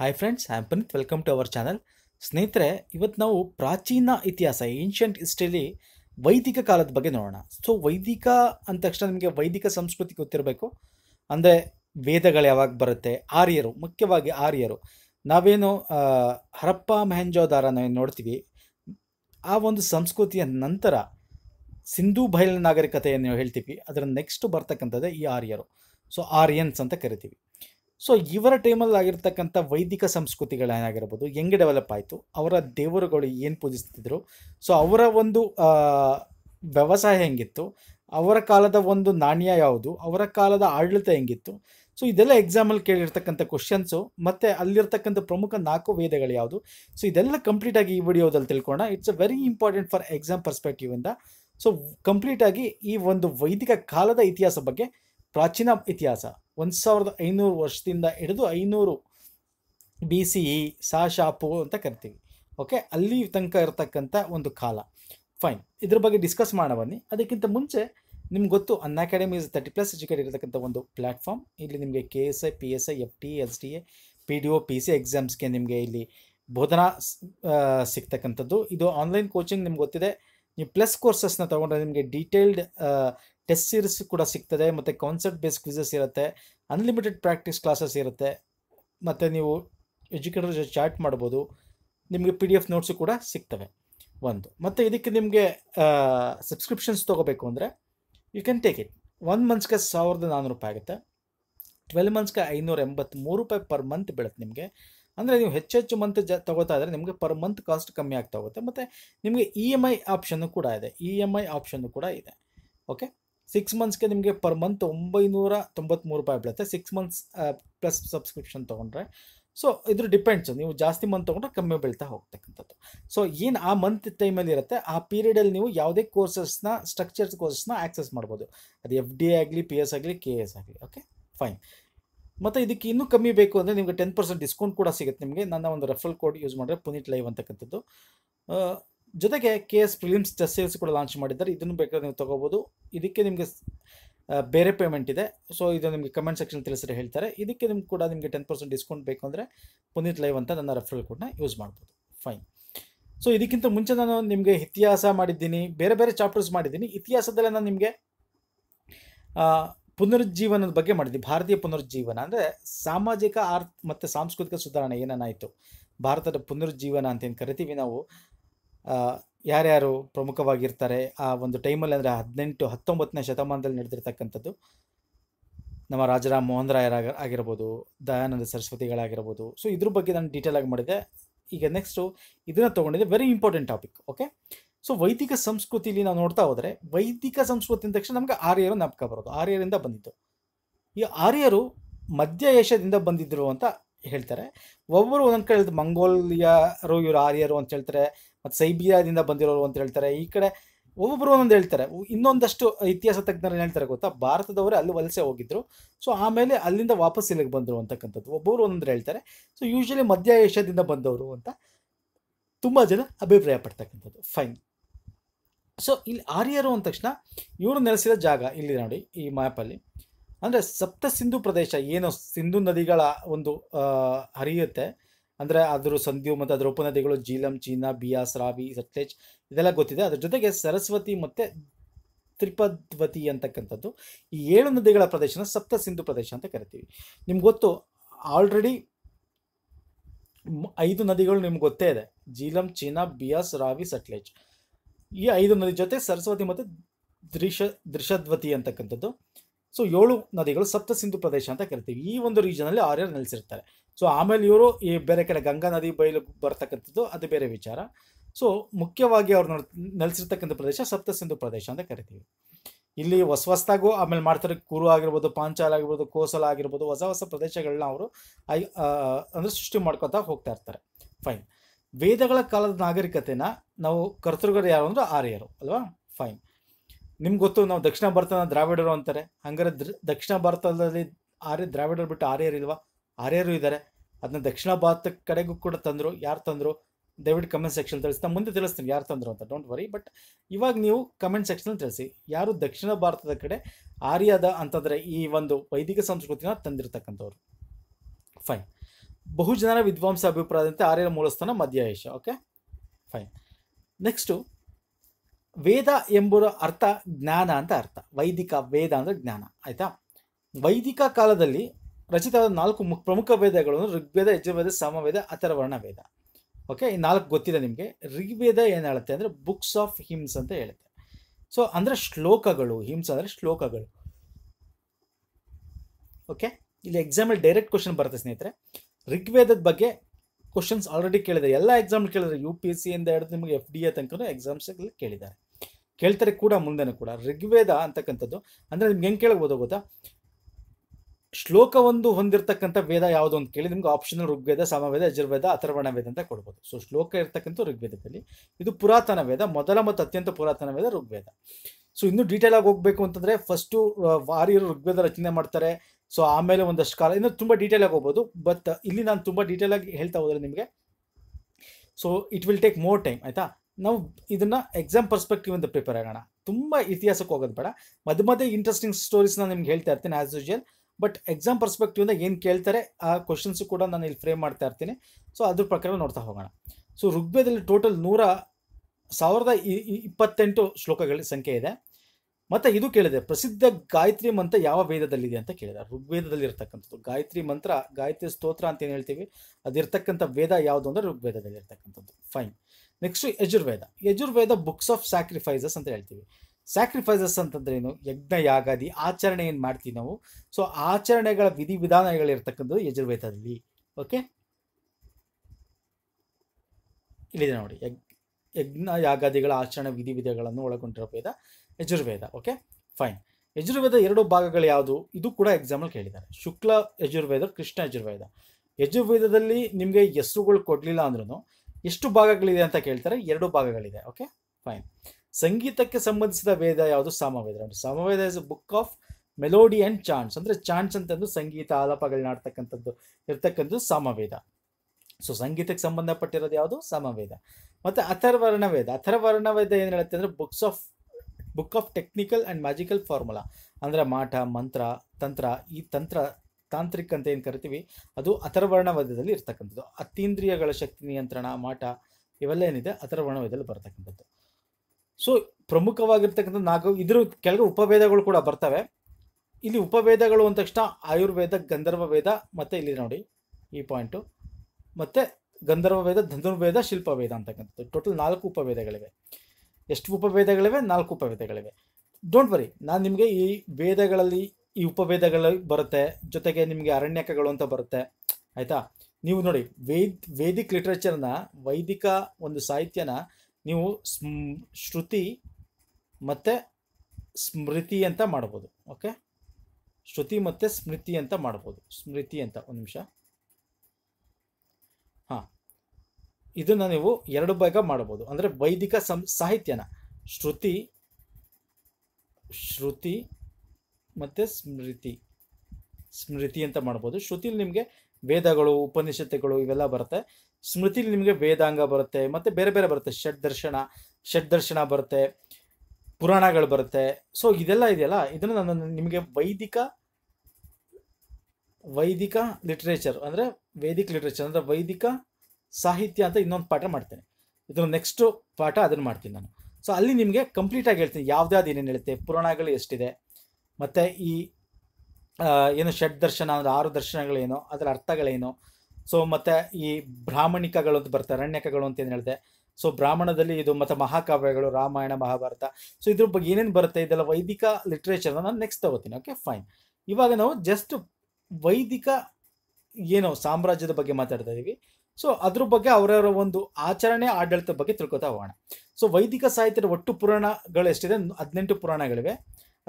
hi friends I am Puneeth welcome to our channel ಸ್ನೇಹಿತರೆ ಇವತ್ತು ನಾವು ಪ್ರಾಚೀನ ಇತಿಹಾಸ ಏನ್ಷಿಯಂಟ್ ಹಿಸ್ಟ್ರಿಲಿ ವೈದಿಕ ಕಾಲದ ಬಗ್ಗೆ ನೋಡೋಣ ಸೊ ವೈದಿಕ ಅಂದ ತಕ್ಷಣ ನಿಮಗೆ ವೈದಿಕ ಸಂಸ್ಕೃತಿ ಗೊತ್ತಿರಬೇಕು ಅಂದರೆ ವೇದಗಳು ಯಾವಾಗ ಬರುತ್ತೆ ಆರ್ಯರು ಮುಖ್ಯವಾಗಿ ಆರ್ಯರು ನಾವೇನು ಹರಪ್ಪ ಮೆಹಂಜೋದಾರನ ನಾವೇನು ನೋಡ್ತೀವಿ ಆ ಒಂದು ಸಂಸ್ಕೃತಿಯ ನಂತರ ಸಿಂಧೂ ಬಯಲು ನಾಗರಿಕತೆಯನ್ನು ಹೇಳ್ತೀವಿ ಅದರ ನೆಕ್ಸ್ಟ್ ಬರ್ತಕ್ಕಂಥದ್ದೇ ಈ ಆರ್ಯರು ಸೊ ಆರ್ಯನ್ಸ್ ಅಂತ ಕರಿತೀವಿ ಸೊ ಇವರ ಟೈಮಲ್ಲಿ ಆಗಿರ್ತಕ್ಕಂಥ ವೈದಿಕ ಸಂಸ್ಕೃತಿಗಳು ಏನಾಗಿರ್ಬೋದು ಹೆಂಗೆ ಡೆವಲಪ್ ಆಯಿತು ಅವರ ದೇವರುಗಳು ಏನು ಪೂಜಿಸ್ತಿದ್ರು ಸೊ ಅವರ ಒಂದು ವ್ಯವಸಾಯ ಹೆಂಗಿತ್ತು ಅವರ ಕಾಲದ ಒಂದು ನಾಣ್ಯ ಯಾವುದು ಅವರ ಕಾಲದ ಆಡಳಿತ ಹೆಂಗಿತ್ತು ಸೊ ಇದೆಲ್ಲ ಎಕ್ಸಾಮಲ್ಲಿ ಕೇಳಿರ್ತಕ್ಕಂಥ ಕ್ವಶನ್ಸು ಮತ್ತು ಅಲ್ಲಿರ್ತಕ್ಕಂಥ ಪ್ರಮುಖ ನಾಲ್ಕು ವೇದಗಳು ಯಾವುದು ಸೊ ಇದೆಲ್ಲ ಕಂಪ್ಲೀಟಾಗಿ ಈ ವಿಡಿಯೋದಲ್ಲಿ ತಿಳ್ಕೊಳ್ಳೋಣ it's a very important for exam ಪರ್ಸ್ಪೆಕ್ಟಿವಿಂದ ಸೊ ಕಂಪ್ಲೀಟಾಗಿ ಈ ಒಂದು ವೈದಿಕ ಕಾಲದ ಇತಿಹಾಸ ಬಗ್ಗೆ ಪ್ರಾಚೀನ ಇತಿಹಾಸ ಒಂದು ಸಾವಿರದ ಐನೂರು ವರ್ಷದಿಂದ ಹಿಡಿದು ಐನೂರು ಬಿ e, ಸಿ ಇ ಸಾ ಶಾಪು ಅಂತ ಕರಿತೀವಿ ಓಕೆ ಅಲ್ಲಿ ತನಕ ಇರತಕ್ಕಂಥ ಒಂದು ಕಾಲ ಫೈನ್ ಇದ್ರ ಬಗ್ಗೆ ಡಿಸ್ಕಸ್ ಮಾಡೋ ಬನ್ನಿ ಅದಕ್ಕಿಂತ ಮುಂಚೆ ನಿಮ್ಗೆ ಗೊತ್ತು Unacademy is thirty plus educate ಇರತಕ್ಕಂಥ ಒಂದು ಪ್ಲಾಟ್ಫಾರ್ಮ್ ಇಲ್ಲಿ ನಿಮಗೆ K S I P S I F T S D A P D O P C ಎಕ್ಸಾಮ್ಸ್ಗೆ ನಿಮಗೆ ಇಲ್ಲಿ ಬೋಧನಾ ಸಿಗ್ತಕ್ಕಂಥದ್ದು ಇದು ಆನ್ಲೈನ್ ಕೋಚಿಂಗ್ ನಿಮ್ಗೆ ಗೊತ್ತಿದೆ ನೀವು ಪ್ಲಸ್ ಕೋರ್ಸಸ್ನ ತೊಗೊಂಡ್ರೆ ನಿಮಗೆ ಡೀಟೇಲ್ಡ್ ಟೆಸ್ಟ್ ಸೀರೀಸ್ ಕೂಡ ಸಿಗ್ತದೆ ಮತ್ತು ಕಾನ್ಸೆಪ್ಟ್ ಬೇಸ್ ಕ್ವಿಸಸ್ ಇರುತ್ತೆ ಅನ್ಲಿಮಿಟೆಡ್ ಪ್ರಾಕ್ಟೀಸ್ ಕ್ಲಾಸಸ್ ಇರುತ್ತೆ ಮತ್ತು ನೀವು ಎಜುಕೇಟರ್ ಜೊತೆ ಚಾಟ್ ಮಾಡ್ಬೋದು ನಿಮಗೆ ಪಿ ಡಿ ಎಫ್ ನೋಟ್ಸು ಕೂಡ ಸಿಗ್ತವೆ ಒಂದು ಮತ್ತು ಇದಕ್ಕೆ ನಿಮಗೆ ಸಬ್ಸ್ಕ್ರಿಪ್ಷನ್ಸ್ ತೊಗೋಬೇಕು ಅಂದರೆ you can take it one ಮಂತ್ಸ್ಗೆ ಸಾವಿರದ ನಾನ್ನೂರು ರೂಪಾಯಿ ಆಗುತ್ತೆ ಟ್ವೆಲ್ ಮಂತ್ಸ್ಗೆ ಐನೂರ ಎಂಬತ್ತ್ಮೂರು ರೂಪಾಯಿ ಪರ್ ಮಂತ್ ಬೀಳುತ್ತೆ ನಿಮಗೆ ಅಂದರೆ ನೀವು ಹೆಚ್ಚೆಚ್ಚು ಮಂತ್ ಜ ತೊಗೋತಾ ಇದ್ರೆ ನಿಮಗೆ ಪರ್ ಮಂತ್ ಕಾಸ್ಟ್ ಕಮ್ಮಿ ಆಗ್ತಾ ಹೋಗುತ್ತೆ ಮತ್ತು ನಿಮಗೆ ಇ e ಎಮ್ ಐ ಆಪ್ಷನ್ನು ಕೂಡ ಇದೆ ಇ ಎಮ್ ಐ ಆಪ್ಷನ್ನು ಕೂಡ ಇದೆ ಓಕೆ ಸಿಕ್ಸ್ ಮಂತ್ಸ್ಗೆ ನಿಮಗೆ ಪರ್ ಮಂತ್ ಒಂಬೈನೂರ ತೊಂಬತ್ತ್ಮೂರು ರೂಪಾಯಿ ಬೀಳುತ್ತೆ ಸಿಕ್ಸ್ ಮಂತ್ಸ್ ಪ್ಲಸ್ ಸಬ್ಸ್ಕ್ರಿಪ್ಷನ್ ತೊಗೊಂಡ್ರೆ ಸೊ ಇದ್ರ ಡಿಪೆಂಡ್ಸ್ ನೀವು ಜಾಸ್ತಿ ಮಂತ್ ತೊಗೊಂಡ್ರೆ ಕಮ್ಮಿ ಬೀಳ್ತಾ ಹೋಗ್ತಕ್ಕಂಥದ್ದು ಸೊ ಏನು ಆ ಮಂತ್ ಟೈಮಲ್ಲಿ ಇರುತ್ತೆ ಆ ಪೀರಿಯಡಲ್ಲಿ ನೀವು ಯಾವುದೇ ಕೋರ್ಸಸ್ನ ಸ್ಟ್ರಕ್ಚರ್ಸ್ ಕೋರ್ಸಸ್ನ ಆ್ಯಕ್ಸಸ್ ಮಾಡ್ಬೋದು ಅದು ಎಫ್ ಡಿ ಆಗಲಿ ಪಿ ಎಸ್ ಆಗಲಿ ಕೆ ಎಸ್ ಆಗಲಿ ಓಕೆ ಫೈನ್ ಮತ್ತು ಇದಕ್ಕೆ ಇನ್ನೂ ಕಮ್ಮಿ ಬೇಕು ಅಂದರೆ ನಿಮಗೆ ಟೆನ್ ಪರ್ಸೆಂಟ್ ಡಿಸ್ಕೌಂಟ್ ಕೂಡ ಸಿಗುತ್ತೆ ನಿಮಗೆ ನನ್ನ ಒಂದು ರೆಫರಲ್ ಕೋಡ್ ಯೂಸ್ ಮಾಡಿದ್ರೆ ಪುನೀತ್ ಲೈವ್ ಅಂತಕ್ಕಂಥದ್ದು ಜೊತೆಗೆ K S films test series ಕೂಡ ಲಾಂಚ್ ಮಾಡಿದ್ದಾರೆ ಇದನ್ನು ಬೇಕಾದ್ರೆ ನೀವು ತೊಗೋಬೋದು ಇದಕ್ಕೆ ನಿಮಗೆ ಬೇರೆ ಪೇಮೆಂಟ್ ಇದೆ ಸೊ ಇದು ನಿಮಗೆ ಕಮೆಂಟ್ ಸೆಕ್ಷನ್ ತಿಳಿಸಿದ್ರೆ ಹೇಳ್ತಾರೆ ಇದಕ್ಕೆ ನಿಮ್ಗೆ ಕೂಡ ನಿಮಗೆ ಟೆನ್ ಪರ್ಸೆಂಟ್ ಡಿಸ್ಕೌಂಟ್ ಬೇಕು ಅಂದರೆ ಪುನೀತ್ ಲೈವ್ ಅಂತ ನನ್ನ ರೆಫರಲ್ ಕೋಡ್ನ ಯೂಸ್ ಮಾಡ್ಬೋದು ಫೈನ್ ಸೊ ಇದಕ್ಕಿಂತ ಮುಂಚೆ ನಾನು ನಿಮಗೆ ಇತಿಹಾಸ ಮಾಡಿದ್ದೀನಿ ಬೇರೆ ಬೇರೆ ಚಾಪ್ಟರ್ಸ್ ಮಾಡಿದ್ದೀನಿ ಇತಿಹಾಸದಲ್ಲೇ ನಾನು ನಿಮಗೆ ಪುನರುಜ್ಜೀವನದ ಬಗ್ಗೆ ಮಾಡಿದ್ದೀನಿ ಭಾರತೀಯ ಪುನರುಜ್ಜೀವನ ಅಂದರೆ ಸಾಮಾಜಿಕ ಆರ್ಥ ಮತ್ತು ಸಾಂಸ್ಕೃತಿಕ ಸುಧಾರಣೆ ಏನೇನಾಯಿತು ಭಾರತದ ಪುನರುಜ್ಜೀವನ ಅಂತ ಏನು ಕರಿತೀವಿ ನಾವು ಯಾರ್ಯಾರು ಪ್ರಮುಖವಾಗಿರ್ತಾರೆ ಆ ಒಂದು ಟೈಮಲ್ಲಿ ಅಂದರೆ ಹದಿನೆಂಟು ಹತ್ತೊಂಬತ್ತನೇ ಶತಮಾನದಲ್ಲಿ ನಡೆದಿರ್ತಕ್ಕಂಥದ್ದು ನಮ್ಮ ರಾಜರಾಮ್ ಮೋಹನ್ ರಾಯರ ಆಗಿರ್ಬೋದು ದಯಾನಂದ ಸರಸ್ವತಿಗಳಾಗಿರ್ಬೋದು ಸೊ ಇದ್ರ ಬಗ್ಗೆ ನಾನು ಡೀಟೇಲ್ ಆಗಿ ಮಾಡಿದೆ ಈಗ ನೆಕ್ಸ್ಟು ಇದನ್ನು ತೊಗೊಂಡಿದ್ದೆ very important topic okay so ವೈದಿಕ ಸಂಸ್ಕೃತಿಲಿ ನಾವು ನೋಡ್ತಾ ಹೋದರೆ ವೈದಿಕ ಸಂಸ್ಕೃತಿ ಅಂದ ತಕ್ಷಣ ನಮಗೆ ಆರ್ಯರು ನಾಪಕ ಬರೋದು ಆರ್ಯರಿಂದ ಬಂದಿತ್ತು ಈ ಆರ್ಯರು ಮಧ್ಯ ಏಷ್ಯಾದಿಂದ ಬಂದಿದ್ದರು ಅಂತ ಹೇಳ್ತಾರೆ ಒಬ್ಬರು ಒಂದೊಂದು ಕಡೆ ಮಂಗೋಲಿಯರು ಇವರು ಆರ್ಯರು ಅಂತ ಹೇಳ್ತಾರೆ ಮತ್ತು ಸೈಬೀರಿಯಾದಿಂದ ಬಂದಿರೋರು ಅಂತ ಹೇಳ್ತಾರೆ ಈ ಕಡೆ ಒಬ್ಬೊಬ್ಬರು ಒಂದೊಂದು ಹೇಳ್ತಾರೆ ಇನ್ನೊಂದಷ್ಟು ಇತಿಹಾಸ ತಜ್ಞರು ಹೇಳ್ತಾರೆ ಗೊತ್ತಾ ಭಾರತದವರೇ ಅಲ್ಲಿ ವಲಸೆ ಹೋಗಿದ್ರು ಸೊ ಆಮೇಲೆ ಅಲ್ಲಿಂದ ವಾಪಸ್ ಇಲ್ಲಿಗೆ ಬಂದರು ಅಂತಕ್ಕಂಥದ್ದು ಒಬ್ಬೊಬ್ರು ಒಂದೊಂದು ಹೇಳ್ತಾರೆ ಸೊ ಯೂಶ್ವಲಿ ಮಧ್ಯ ಏಷ್ಯಾದಿಂದ ಬಂದವರು ಅಂತ ತುಂಬ ಜನ ಅಭಿಪ್ರಾಯ ಪಡ್ತಕ್ಕಂಥದ್ದು ಫೈನ್ ಸೊ ಇಲ್ಲಿ ಆರ್ಯರು ಅಂದ ತಕ್ಷಣ ಇವರು ನೆಲೆಸಿದ ಜಾಗ ಇಲ್ಲಿ ನೋಡಿ ಈ ಮ್ಯಾಪಲ್ಲಿ ಅಂದರೆ ಸಪ್ತ ಸಿಂಧು ಪ್ರದೇಶ ಏನು ಸಿಂಧು ನದಿಗಳ ಒಂದು ಹರಿಯುತ್ತೆ ಅಂದರೆ ಅದರ ಸಂಧ್ಯು ಮತ್ತು ಅದರ ಉಪನದಿಗಳು ಜೀಲಂ ಚೀನಾ ಬಿಯಾಸ್ ರಾವಿ ಸಟ್ಲೇಜ್ ಇದೆಲ್ಲ ಗೊತ್ತಿದೆ ಅದ್ರ ಜೊತೆಗೆ ಸರಸ್ವತಿ ಮತ್ತು ತ್ರಿಪದ್ವತಿ ಅಂತಕ್ಕಂಥದ್ದು ಈ ಏಳು ನದಿಗಳ ಪ್ರದೇಶನ ಸಪ್ತ ಸಿಂಧು ಪ್ರದೇಶ ಅಂತ ಕರಿತೀವಿ ನಿಮ್ಗೆ ಗೊತ್ತು ಆಲ್ರೆಡಿ ಐದು ನದಿಗಳು ನಿಮ್ಗೆ ಗೊತ್ತೇ ಇದೆ ಜೀಲಂ ಚೀನಾ ಬಿಯಾಸ್ ರಾವಿ ಸಟ್ಲೇಜ್ ಈ ಐದು ನದಿ ಜೊತೆ ಸರಸ್ವತಿ ಮತ್ತು ದೃಶ ದೃಶದ್ವತಿ ಅಂತಕ್ಕಂಥದ್ದು ಸೊ ಏಳು ನದಿಗಳು ಸಪ್ತ ಸಿಂಧು ಪ್ರದೇಶ ಅಂತ ಕರಿತೀವಿ ಈ ಒಂದು ರೀಜನಲ್ಲಿ ಆರ್ಯರು ನೆಲೆಸಿರ್ತಾರೆ ಸೊ ಆಮೇಲೆ ಇವರು ಈ ಬೇರೆ ಕಡೆ ಗಂಗಾ ನದಿ ಬಯಲು ಬರ್ತಕ್ಕಂಥದ್ದು ಅದು ಬೇರೆ ವಿಚಾರ ಸೊ ಮುಖ್ಯವಾಗಿ ಅವ್ರು ನೆಲೆಸಿರ್ತಕ್ಕಂಥ ಪ್ರದೇಶ ಸಪ್ತ ಸಿಂಧು ಪ್ರದೇಶ ಅಂತ ಕರಿತೀವಿ ಇಲ್ಲಿ ಹೊಸ ಹೊಸದಾಗೂ ಆಮೇಲೆ ಮಾಡ್ತಾರೆ ಕುರು ಆಗಿರ್ಬೋದು ಪಾಂಚಾಲ್ ಆಗಿರ್ಬೋದು ಕೋಸಲ ಆಗಿರ್ಬೋದು ಹೊಸ ಹೊಸ ಪ್ರದೇಶಗಳನ್ನ ಅವರು ಐ ಅಂದರೆ ಸೃಷ್ಟಿ ಮಾಡ್ಕೊತಾ ಹೋಗ್ತಾ ಇರ್ತಾರೆ ಫೈನ್ ವೇದಗಳ ಕಾಲದ ನಾಗರಿಕತೆನ ನಾವು ಕರ್ತೃಗರು ಯಾರು ಅಂದ್ರೆ ಆರ್ಯರು ಅಲ್ವಾ ಫೈನ್ ನಿಮ್ಗೆ ಗೊತ್ತು ನಾವು ದಕ್ಷಿಣ ಭಾರತನ ದ್ರಾವಿಡರು ಅಂತಾರೆ ಹಂಗಾರೆ ದಕ್ಷಿಣ ಭಾರತದಲ್ಲಿ ಆರ್ಯ ದ್ರಾವಿಡರು ಬಿಟ್ಟು ಆರ್ಯರು ಇಲ್ವಾ ಆರ್ಯರು ಇದ್ದಾರೆ ಅದನ್ನ ದಕ್ಷಿಣ ಭಾರತದ ಕಡೆಗೂ ಕೂಡ ತಂದರು ಯಾರು ತಂದರು ದಯವಿಟ್ಟು ಕಮೆಂಟ್ ಸೆಕ್ಷನ್ ತಿಳಿಸ್ತಾ ಮುಂದೆ ತಿಳಿಸ್ತೀನಿ ಯಾರು ತಂದರು ಅಂತ ಡೋಂಟ್ ವರಿ ಬಟ್ ಇವಾಗ ನೀವು ಕಮೆಂಟ್ ಸೆಕ್ಷನ್ ತಿಳಿಸಿ ಯಾರು ದಕ್ಷಿಣ ಭಾರತದ ಕಡೆ ಆರ್ಯದ ಅಂತಂದರೆ ಈ ಒಂದು ವೈದಿಕ ಸಂಸ್ಕೃತಿನ ತಂದಿರತಕ್ಕಂಥವ್ರು ಫೈನ್ ಬಹುಜನರ ವಿದ್ವಾಂಸ ಅಭಿಪ್ರಾಯದಂತೆ ಆರ್ಯರ ಮೂಲಸ್ಥಾನ ಮಧ್ಯ Asia okay fine next Veda ಎಂಬುದರ ಅರ್ಥ ಜ್ಞಾನ ಅಂತ ಅರ್ಥ ವೈದಿಕ ವೇದ ಅಂದರೆ ಜ್ಞಾನ ಆಯಿತಾ ವೈದಿಕ ಕಾಲದಲ್ಲಿ ರಚಿತವಾದ ನಾಲ್ಕು ಪ್ರಮುಖ ವೇದಗಳು ಋಗ್ವೇದ ಯಜುರ್ವೇದ ಸಾಮವೇದ ಅಥರ್ವರ್ಣ ವೇದ ಓಕೆ ಈ ನಾಲ್ಕು ಗೊತ್ತಿದೆ ನಿಮಗೆ ಋಗ್ವೇದ ಏನು ಹೇಳುತ್ತೆ ಅಂದರೆ ಬುಕ್ಸ್ ಆಫ್ ಹಿಮ್ಸ್ ಅಂತ ಹೇಳುತ್ತೆ ಸೊ ಅಂದರೆ ಶ್ಲೋಕಗಳು ಹಿಮ್ಸ್ ಅಂದರೆ ಶ್ಲೋಕಗಳು ಓಕೆ ಇಲ್ಲಿ ಎಕ್ಸಾಮಲ್ಲಿ ಡೈರೆಕ್ಟ್ ಕ್ವಶನ್ ಬರುತ್ತೆ ಸ್ನೇಹಿತರೆ ಋಗ್ವೇದದ ಬಗ್ಗೆ ಕ್ವಶನ್ಸ್ ಆಲ್ರೆಡಿ ಕೇಳಿದೆ ಎಲ್ಲ ಎಕ್ಸಾಮ್ ಕೇಳಿದ್ರೆ ಯು ಪಿ ಎಸ್ ಸಿ ಇಂದ ಹಿಡಿದು ನಿಮಗೆ ಎಫ್ ಡಿ ಎ ತನಕ ಎಕ್ಸಾಮ್ಸ್ ಕೇಳಿದ್ದಾರೆ ಕೇಳ್ತಾರೆ ಕೂಡ ಮುಂದೆನೂ ಕೂಡ ಋಗ್ವೇದ ಅಂತಕ್ಕಂಥದ್ದು ಅಂದರೆ ನಿಮ್ಗೆ ಹೆಂಗೆ ಕೇಳ್ಬೋದು ಗೊತ್ತಾ ಶ್ಲೋಕವೊಂದು ಹೊಂದಿರತಕ್ಕಂಥ ವೇದ ಯಾವುದು ಅಂತ ಕೇಳಿ ನಿಮ್ಗೆ ಆಪ್ಷನಲ್ ಋಗ್ವೇದ ಸಮವೇದ ಯಜುರ್ವೇದ ಅಥರ್ವಣ ವೇದ ಅಂತ ಕೊಡ್ಬೋದು ಸೊ ಶ್ಲೋಕ ಇರತಕ್ಕಂಥ ಋಗ್ವೇದದಲ್ಲಿ ಇದು ಪುರಾತನ ವೇದ ಮೊದಲ ಮತ್ತು ಅತ್ಯಂತ ಪುರಾತನ ವೇದ ಋಗ್ವೇದ ಸೊ ಇನ್ನೂ ಡೀಟೇಲ್ ಆಗಿ ಹೋಗ್ಬೇಕು ಅಂತಂದರೆ ಫಸ್ಟು ವಾರಿಯರು ಋಗ್ವೇದ ರಚನೆ ಮಾಡ್ತಾರೆ ಸೊ ಆಮೇಲೆ ಒಂದಷ್ಟು ಕಾಲ ಇನ್ನೂ ತುಂಬ ಡೀಟೇಲ್ ಆಗಿ ಹೋಗ್ಬೋದು ಬಟ್ ಇಲ್ಲಿ ನಾನು ತುಂಬ ಡೀಟೇಲ್ ಆಗಿ ಹೇಳ್ತಾ ಹೋದ್ರೆ ನಿಮಗೆ so it will take more time ಆಯಿತಾ ನಾವು ಇದನ್ನು ಎಕ್ಸಾಮ್ ಪರ್ಸ್ಪೆಕ್ಟಿವ್ ಅಂತ ಪ್ರಿಪೇರ್ ಆಗೋಣ ತುಂಬ ಇತಿಹಾಸಕ್ಕೆ ಹೋಗೋದು ಬೇಡ ಮಧ್ಯ ಮಧ್ಯೆ ಇಂಟ್ರೆಸ್ಟಿಂಗ್ ಸ್ಟೋರೀಸ್ ನಾನು ನಿಮ್ಗೆ ಹೇಳ್ತಾ ಇರ್ತೀನಿ ಆಸ್ ಯೂಶಲ್ ಬಟ್ ಎಕ್ಸಾಮ್ ಪರ್ಸ್ಪೆಕ್ಟಿವಿಂದ ಏನು ಕೇಳ್ತಾರೆ ಆ ಕ್ವಶನ್ಸು ಕೂಡ ನಾನು ಇಲ್ಲಿ ಫ್ರೇಮ್ ಮಾಡ್ತಾ ಇರ್ತೀನಿ ಸೊ ಅದ್ರ ಪ್ರಕಾರ ನೋಡ್ತಾ ಹೋಗೋಣ ಸೊ ಋಗ್ವೇದಲ್ಲಿ ಟೋಟಲ್ ನೂರ ಸಾವಿರದ ಇಪ್ಪತ್ತೆಂಟು ಶ್ಲೋಕಗಳ ಸಂಖ್ಯೆ ಇದೆ ಮತ್ತು ಇದು ಕೇಳಿದೆ ಪ್ರಸಿದ್ಧ ಗಾಯತ್ರಿ ಮಂತ್ರ ಯಾವ ವೇದದಲ್ಲಿದೆ ಅಂತ ಕೇಳಿದೆ ಋಗ್ವೇದದಲ್ಲಿ ಇರ್ತಕ್ಕಂಥದ್ದು ಗಾಯತ್ರಿ ಮಂತ್ರ ಗಾಯತ್ರಿ ಸ್ತೋತ್ರ ಅಂತ ಏನು ಹೇಳ್ತೀವಿ ಅದಿರ್ತಕ್ಕಂಥ ವೇದ ಯಾವುದು ಅಂದರೆ ಋಗ್ವೇದದಲ್ಲಿ ಇರ್ತಕ್ಕಂಥದ್ದು fine next Yajurveda Yajurveda books of sacrifices ಅಂತ ಹೇಳ್ತೀವಿ ಸ್ಯಾಕ್ರಿಫೈಸಸ್ ಅಂತಂದ್ರೇನು ಯಜ್ಞ ಯಾಗಾದಿ ಆಚರಣೆ ಏನು ಮಾಡ್ತೀವಿ ನಾವು ಸೊ ಆಚರಣೆಗಳ ವಿಧಿವಿಧಾನಗಳಿರ್ತಕ್ಕಂಥದ್ದು ಯಜುರ್ವೇದದಲ್ಲಿ ಓಕೆ ಇಲ್ಲಿದೆ ನೋಡಿ ಯಜ್ ಯಜ್ಞ ಯಾಗಾದಿಗಳ ಆಚರಣೆ ವಿಧಿವಿಧಗಳನ್ನು ಒಳಗೊಂಡಿರೋ ವೇದ ಯಜುರ್ವೇದ ಓಕೆ ಫೈನ್ ಯಜುರ್ವೇದ ಎರಡು ಭಾಗಗಳು ಯಾವುದು ಇದು ಕೂಡ ಎಕ್ಸಾಂಪಲ್ ಕೇಳಿದ್ದಾರೆ ಶುಕ್ಲ ಯಜುರ್ವೇದ ಕೃಷ್ಣ ಯಜುರ್ವೇದ ಯಜುರ್ವೇದದಲ್ಲಿ ನಿಮಗೆ ಹೆಸರುಗಳು ಕೊಡಲಿಲ್ಲ ಅಂದ್ರೂ ಎಷ್ಟು ಭಾಗಗಳಿದೆ ಅಂತ ಕೇಳ್ತಾರೆ ಎರಡು ಭಾಗಗಳಿದೆ ಓಕೆ ಫೈನ್ ಸಂಗೀತಕ್ಕೆ ಸಂಬಂಧಿಸಿದ ವೇದ ಯಾವುದು Samaveda Samaveda is book of melody and chants ಅಂದರೆ ಚಾನ್ಸ್ ಅಂತಂದು ಸಂಗೀತ ಆಲಾಪಗಳನ್ನ ಆಡ್ತಕ್ಕಂಥದ್ದು ಇರ್ತಕ್ಕಂಥದ್ದು ಸಾಮವೇದ ಸೊ ಸಂಗೀತಕ್ಕೆ ಸಂಬಂಧಪಟ್ಟಿರೋದು ಯಾವುದು ಸಾಮವೇದ ಮತ್ತು ಅಥರ್ವರ್ಣ ವೇದ ಅಥರ್ವರ್ಣ ವೇದ ಏನು ಹೇಳುತ್ತೆ ಅಂದರೆ books of book of technical and magical formula ಅಂದರೆ ಮಾಟ ಮಂತ್ರ ತಂತ್ರ ಈ ತಂತ್ರ ತಾಂತ್ರಿಕ ಅಂತ ಏನು ಕರಿತೀವಿ ಅದು ಅಥರ್ವರ್ಣ ವೇದದಲ್ಲಿ ಇರ್ತಕ್ಕಂಥದ್ದು ಅತೀಂದ್ರಿಯಗಳ ಶಕ್ತಿ ನಿಯಂತ್ರಣ ಮಾಟ ಇವೆಲ್ಲ ಏನಿದೆ ಅಥರ್ವರ್ಣ ವೇದದಲ್ಲಿ ಬರ್ತಕ್ಕಂಥದ್ದು ಸೊ ಪ್ರಮುಖವಾಗಿರ್ತಕ್ಕಂಥ ನಾಲ್ಕು ಇದ್ರ ಕೆಲವು ಉಪಭೇದಗಳು ಕೂಡ ಬರ್ತವೆ ಇಲ್ಲಿ ಉಪಭೇದಗಳು ಅಂದ ತಕ್ಷಣ ಆಯುರ್ವೇದ ಗಂಧರ್ವ ವೇದ ಮತ್ತು ಇಲ್ಲಿ ನೋಡಿ ಈ ಪಾಯಿಂಟು ಮತ್ತು ಗಂಧರ್ವ ವೇದ ಧನುರ್ವೇದ ಶಿಲ್ಪವೇದ ಅಂತಕ್ಕಂಥದ್ದು ಟೋಟಲ್ ನಾಲ್ಕು ಉಪವೇದಗಳಿವೆ ಎಷ್ಟು ಉಪಭೇದಗಳಿವೆ ನಾಲ್ಕು ಉಪವೇದಗಳಿವೆ ಡೋಂಟ್ ವರಿ ನಾನು ನಿಮಗೆ ಈ ವೇದಗಳಲ್ಲಿ ಈ ಉಪಭೇದಗಳು ಬರುತ್ತೆ ಜೊತೆಗೆ ನಿಮಗೆ ಅರಣ್ಯಕಗಳು ಅಂತ ಬರುತ್ತೆ ಆಯಿತಾ ನೀವು ನೋಡಿ ವೇದ್ ವೇದಿಕ್ ಲಿಟ್ರೇಚರ್ನ ವೈದಿಕ ಒಂದು ಸಾಹಿತ್ಯನ ನೀವು ಸ್ಮ್ ಶ್ರುತಿ ಮತ್ತು ಸ್ಮೃತಿ ಅಂತ ಮಾಡ್ಬೋದು ಓಕೆ ಶ್ರುತಿ ಮತ್ತು ಸ್ಮೃತಿ ಅಂತ ಮಾಡ್ಬೋದು ಸ್ಮೃತಿ ಅಂತ ಒಂದು ನಿಮಿಷ ಹಾಂ ಇದನ್ನು ನೀವು ಎರಡು ಭಾಗ ಮಾಡ್ಬೋದು ಅಂದರೆ ವೈದಿಕ ಸಂ ಸಾಹಿತ್ಯನ ಶ್ರುತಿ ಶ್ರುತಿ ಮತ್ತು ಸ್ಮೃತಿ ಸ್ಮೃತಿ ಅಂತ ಮಾಡ್ಬೋದು ಶ್ರುತಿಲಿ ನಿಮಗೆ ವೇದಗಳು ಉಪನಿಷತ್ತುಗಳು ಇವೆಲ್ಲ ಬರುತ್ತೆ ಸ್ಮೃತಿಲಿ ನಿಮಗೆ ವೇದಾಂಗ ಬರುತ್ತೆ ಮತ್ತು ಬೇರೆ ಬೇರೆ ಬರುತ್ತೆ ಷಡ್ ದರ್ಶನ ಷಡ್ ದರ್ಶನ ಬರುತ್ತೆ ಪುರಾಣಗಳು ಬರುತ್ತೆ ಸೊ ಇದೆಲ್ಲ ಇದೆಯಲ್ಲ ಇದನ್ನು ನಾನು ನಿಮಗೆ ವೈದಿಕ ವೈದಿಕ ಲಿಟ್ರೇಚರ್ ಅಂದರೆ ವೈದಿಕ ಲಿಟ್ರೇಚರ್ ಅಂದರೆ ವೈದಿಕ ಸಾಹಿತ್ಯ ಅಂತ ಇನ್ನೊಂದು ಪಾಠ ಮಾಡ್ತೇನೆ ಇದರ ನೆಕ್ಸ್ಟು ಪಾಠ ಅದನ್ನು ಮಾಡ್ತೀನಿ ನಾನು ಸೊ ಅಲ್ಲಿ ನಿಮಗೆ ಕಂಪ್ಲೀಟಾಗಿ ಹೇಳ್ತೀನಿ ಯಾವ್ದಾವ್ದು ಏನೇನು ಹೇಳುತ್ತೆ ಪುರಾಣಗಳು ಎಷ್ಟಿದೆ ಮತ್ತು ಈ ಏನು ಷಡ್ ದರ್ಶನ ಅಂದರೆ ಆರು ದರ್ಶನಗಳೇನು ಅದರ ಅರ್ಥಗಳೇನು ಸೊ ಮತ್ತು ಈ ಬ್ರಾಹ್ಮಣಿಕಗಳು ಅಂತ ಬರ್ತಾರೆ ಅರಣ್ಯಕಗಳು ಅಂತ ಏನು ಹೇಳಿದೆ ಸೊ ಬ್ರಾಹ್ಮಣದಲ್ಲಿ ಇದು ಮತ್ತು ಮಹಾಕಾವ್ಯಗಳು ರಾಮಾಯಣ ಮಹಾಭಾರತ ಸೊ ಇದ್ರ ಬಗ್ಗೆ ಏನೇನು ಬರುತ್ತೆ ಇದೆಲ್ಲ ವೈದಿಕ ಲಿಟ್ರೇಚರ್ನ ನಾನು ನೆಕ್ಸ್ಟ್ ತಗೋತೀನಿ ಓಕೆ ಫೈನ್ ಇವಾಗ ನಾವು ಜಸ್ಟ್ ವೈದಿಕ ಏನು ಸಾಮ್ರಾಜ್ಯದ ಬಗ್ಗೆ ಮಾತಾಡ್ತಾ ಇದ್ದೀವಿ ಸೊ ಅದ್ರ ಬಗ್ಗೆ ಅವರವರ ಒಂದು ಆಚರಣೆ ಆಡಳಿತದ ಬಗ್ಗೆ ತಿಳ್ಕೊತಾ ಹೋಗೋಣ ಸೊ ವೈದಿಕ ಸಾಹಿತ್ಯದ ಒಟ್ಟು ಪುರಾಣಗಳು ಎಷ್ಟಿದೆ ಹದಿನೆಂಟು ಪುರಾಣಗಳಿವೆ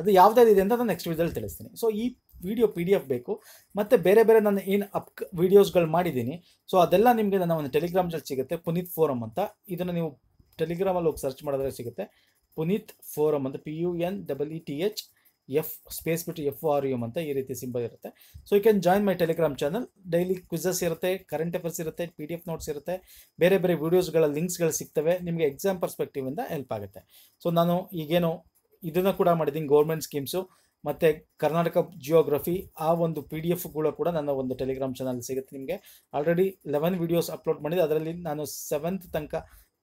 ಅದು ಇದೆ ಅಂತ ನಾನು ನೆಕ್ಸ್ಟ್ ವಿಡಿಯೋದಲ್ಲಿ ತಿಳಿಸ್ತೀನಿ ಸೊ ಈ ವಿಡಿಯೋ ಪಿ ಡಿ ಎಫ್ ಬೇಕು ಮತ್ತು ಬೇರೆ ಬೇರೆ ನಾನು ಏನು ಅಪ್ ವೀಡಿಯೋಸ್ಗಳು ಮಾಡಿದ್ದೀನಿ ಸೊ ಅದೆಲ್ಲ ನಿಮಗೆ ನನ್ನ ಒಂದು ಟೆಲಿಗ್ರಾಮ್ದಲ್ಲಿ ಸಿಗುತ್ತೆ ಪುನೀತ್ ಫೋರಮ್ ಅಂತ ಇದನ್ನು ನೀವು ಟೆಲಿಗ್ರಾಮಲ್ಲಿ ಹೋಗಿ ಸರ್ಚ್ ಮಾಡಿದ್ರೆ ಸಿಗುತ್ತೆ ಪುನೀತ್ ಫೋರಮ್ ಅಂತ P U N double E T H F space ಬಿಟ್ಟು ಎಫ್ ಆರ್ ಯು ಅಂತ ಈ ರೀತಿ ಸಿಂಬಲ್ ಇರುತ್ತೆ so you can join my Telegram channel daily quizzes ಇರುತ್ತೆ ಕರೆಂಟ್ ಅಫೇರ್ಸ್ ಇರುತ್ತೆ ಪಿ ಡಿ ಎಫ್ ನೋಟ್ಸ್ ಇರುತ್ತೆ ಬೇರೆ ಬೇರೆ ವೀಡಿಯೋಸ್ಗಳ ಲಿಂಕ್ಸ್ಗಳು ಸಿಗ್ತವೆ ನಿಮಗೆ ಎಕ್ಸಾಮ್ ಪರ್ಸ್ಪೆಕ್ಟಿವಿಂದ ಹೆಲ್ಪ್ ಆಗುತ್ತೆ ಸೊ ನಾನು ಈಗೇನು ಇದನ್ನು ಕೂಡ ಮಾಡಿದ್ದೀನಿ ಗೌರ್ಮೆಂಟ್ ಸ್ಕೀಮ್ಸು ಮತ್ತು ಕರ್ನಾಟಕ ಜಿಯೋಗ್ರಫಿ ಆ ಒಂದು ಪಿ ಡಿ ಎಫ್ಗಳು ಕೂಡ ನನ್ನ ಒಂದು ಟೆಲಿಗ್ರಾಮ್ ಚಾನಲ್ ಸಿಗುತ್ತೆ ನಿಮಗೆ ಆಲ್ರೆಡಿ ಲೆವೆನ್ ವೀಡಿಯೋಸ್ ಅಪ್ಲೋಡ್ ಮಾಡಿದೆ ಅದರಲ್ಲಿ ನಾನು ಸೆವೆಂತ್ ತನಕ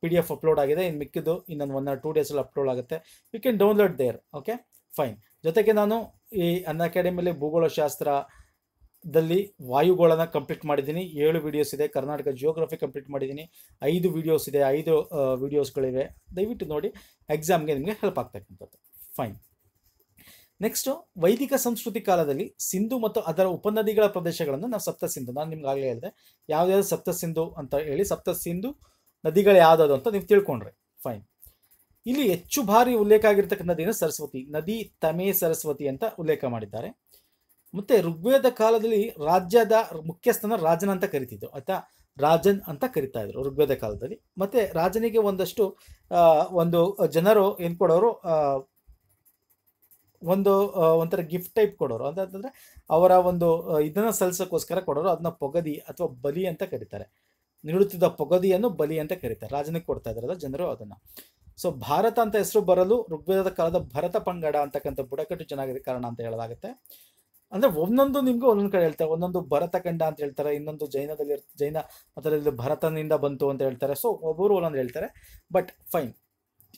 ಪಿ ಡಿ ಎಫ್ ಅಪ್ಲೋಡ್ ಆಗಿದೆ ಇನ್ನು ಮಿಕ್ಕಿದ್ದು ಇನ್ನೊಂದು ಒನ್ ಆರ್ ಟೂ ಡೇಸಲ್ಲಿ ಅಪ್ಲೋಡ್ ಆಗುತ್ತೆ you can download there okay fine ಜೊತೆಗೆ ನಾನು ಈ ಅನ್ನ ಅಕಾಡೆಮಿಯಲ್ಲಿ ಭೂಗೋಳಶಾಸ್ತ್ರದಲ್ಲಿ ವಾಯುಗೋಳನ ಕಂಪ್ಲೀಟ್ ಮಾಡಿದ್ದೀನಿ ಏಳು ವೀಡಿಯೋಸ್ ಇದೆ ಕರ್ನಾಟಕ ಜಿಯೋಗ್ರಫಿ ಕಂಪ್ಲೀಟ್ ಮಾಡಿದ್ದೀನಿ ಐದು ವೀಡಿಯೋಸ್ ಇದೆ ಐದು ವೀಡಿಯೋಸ್ಗಳಿವೆ ದಯವಿಟ್ಟು ನೋಡಿ ಎಕ್ಸಾಮ್ಗೆ ನಿಮಗೆ ಹೆಲ್ಪ್ ಆಗ್ತಕ್ಕಂಥದ್ದು ಫೈನ್ ನೆಕ್ಸ್ಟ್ ವೈದಿಕ ಸಂಸ್ಕೃತಿ ಕಾಲದಲ್ಲಿ ಸಿಂಧು ಮತ್ತು ಅದರ ಉಪನದಿಗಳ ಪ್ರದೇಶಗಳನ್ನು ನಾವು ಸಪ್ತ ಸಿಂಧು ನಾನು ನಿಮ್ಗೆ ಆಗಲೇ ಹೇಳಿದೆ ಯಾವ್ದಾದ್ರು ಸಪ್ತ ಸಿಂಧು ಅಂತ ಹೇಳಿ ಸಪ್ತ ಸಿಂಧು ನದಿಗಳು ಯಾವ್ದಾದ್ರು ಅಂತ ನೀವು ತಿಳ್ಕೊಂಡ್ರೆ ಫೈನ್ ಇಲ್ಲಿ ಹೆಚ್ಚು ಬಾರಿ ಉಲ್ಲೇಖ ಆಗಿರ್ತಕ್ಕಂಥ ನದಿನ ಸರಸ್ವತಿ ನದಿ ತಮೆ ಸರಸ್ವತಿ ಅಂತ ಉಲ್ಲೇಖ ಮಾಡಿದ್ದಾರೆ ಮತ್ತೆ ಋಗ್ವೇದ ಕಾಲದಲ್ಲಿ ರಾಜ್ಯದ ಮುಖ್ಯಸ್ಥನ ರಾಜನ ಅಂತ ಕರಿತಿದ್ದು ಆಯ್ತಾ ರಾಜನ್ ಅಂತ ಕರಿತಾ ಇದ್ರು ಋಗ್ವೇದ ಕಾಲದಲ್ಲಿ ಮತ್ತೆ ರಾಜನಿಗೆ ಒಂದಷ್ಟು ಒಂದು ಜನರು ಏನು ಕೊಡೋರು ಒಂದು ಒಂಥರ ಗಿಫ್ಟ್ ಟೈಪ್ ಕೊಡೋರು ಅಂತಂದರೆ ಅವರ ಒಂದು ಇದನ್ನು ಸಲ್ಲಿಸೋಕ್ಕೋಸ್ಕರ ಕೊಡೋರು ಅದನ್ನ ಪೊಗದಿ ಅಥವಾ ಬಲಿ ಅಂತ ಕರೀತಾರೆ ನೀಡುತ್ತಿದ್ದ ಪೊಗದಿಯನ್ನು ಬಲಿ ಅಂತ ಕರೀತಾರೆ ರಾಜನಿಗೆ ಕೊಡ್ತಾ ಇದ್ರಲ್ಲ ಜನರು ಅದನ್ನು ಸೊ ಭಾರತ ಅಂತ ಹೆಸರು ಬರಲು ಋಗ್ವೇದದ ಕಾಲದ ಭರತ ಪಂಗಡ ಅಂತಕ್ಕಂಥ ಬುಡಕಟ್ಟು ಚೆನ್ನಾಗಿದೆ ಕಾರಣ ಅಂತ ಹೇಳಲಾಗುತ್ತೆ ಅಂದರೆ ಒಂದೊಂದು ನಿಮಗೆ ಒಂದೊಂದು ಕಡೆ ಹೇಳ್ತಾರೆ ಒಂದೊಂದು ಭರತ ಖಂಡ ಅಂತ ಹೇಳ್ತಾರೆ ಇನ್ನೊಂದು ಜೈನದಲ್ಲಿ ಜೈನ ಅದರಲ್ಲಿ ಭರತನಿಂದ ಬಂತು ಅಂತ ಹೇಳ್ತಾರೆ ಸೊ ಒಬ್ಬರು ಒಂದೊಂದು ಹೇಳ್ತಾರೆ ಬಟ್ ಫೈನ್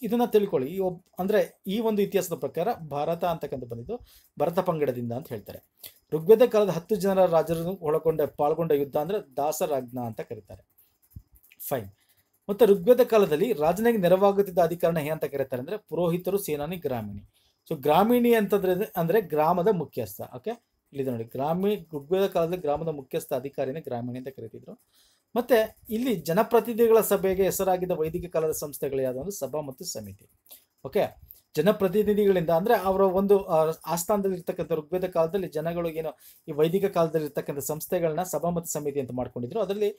ಇದನ್ನು ತಿಳ್ಕೊಳ್ಳಿ ಈ ಒಬ್ಬ ಅಂದರೆ ಈ ಒಂದು ಇತಿಹಾಸದ ಪ್ರಕಾರ ಭಾರತ ಅಂತಕ್ಕಂಥ ಬಂದಿದ್ದು ಭರತ ಪಂಗಡದಿಂದ ಅಂತ ಹೇಳ್ತಾರೆ ಋಗ್ವೇದ ಕಾಲದ ಹತ್ತು ಜನರ ರಾಜರನ್ನು ಒಳಗೊಂಡ ಪಾಲ್ಗೊಂಡ ಯುದ್ಧ ಅಂದ್ರೆ ದಾಸರಾಜ್ಞ ಅಂತ ಕರೀತಾರೆ ಫೈನ್ ಮತ್ತು ಋಗ್ವೇದ ಕಾಲದಲ್ಲಿ ರಾಜನಿಗೆ ನೆರವಾಗುತ್ತಿದ್ದ ಅಧಿಕಾರಣ ಅಂತ ಕರೀತಾರೆ ಅಂದರೆ ಪುರೋಹಿತರು ಸೇನಾನಿ ಗ್ರಾಮೀಣಿ ಸೊ ಗ್ರಾಮೀಣಿ ಅಂತಂದ್ರೆ ಅಂದರೆ ಗ್ರಾಮದ ಮುಖ್ಯಸ್ಥ ಓಕೆ ಇಲ್ಲಿ ನೋಡಿ ಗ್ರಾಮೀಣ ಋಗ್ವೇದ ಕಾಲದಲ್ಲಿ ಗ್ರಾಮದ ಮುಖ್ಯಸ್ಥ ಅಧಿಕಾರಿನೇ ಗ್ರಾಮೀಣಿ ಅಂತ ಕರೀತಿದ್ರು ಮತ್ತೆ ಇಲ್ಲಿ ಜನಪ್ರತಿನಿಧಿಗಳ ಸಭೆಗೆ ಹೆಸರಾಗಿದ್ದ ವೈದಿಕ ಕಾಲದ ಸಂಸ್ಥೆಗಳು ಯಾವುದು ಅಂದ್ರೆ ಸಭಾ ಮತ್ತು ಸಮಿತಿ ಓಕೆ ಜನಪ್ರತಿನಿಧಿಗಳಿಂದ ಅಂದ್ರೆ ಅವರ ಒಂದು ಆಸ್ಥಾನದಲ್ಲಿ ಇರ್ತಕ್ಕಂಥ ಋಗ್ವೇದ ಕಾಲದಲ್ಲಿ ಜನಗಳು ಏನೋ ಈ ವೈದಿಕ ಕಾಲದಲ್ಲಿ ಇರ್ತಕ್ಕಂಥ ಸಂಸ್ಥೆಗಳನ್ನ ಸಭಾ ಮತ್ತು ಸಮಿತಿ ಅಂತ ಮಾಡ್ಕೊಂಡಿದ್ರು ಅದರಲ್ಲಿ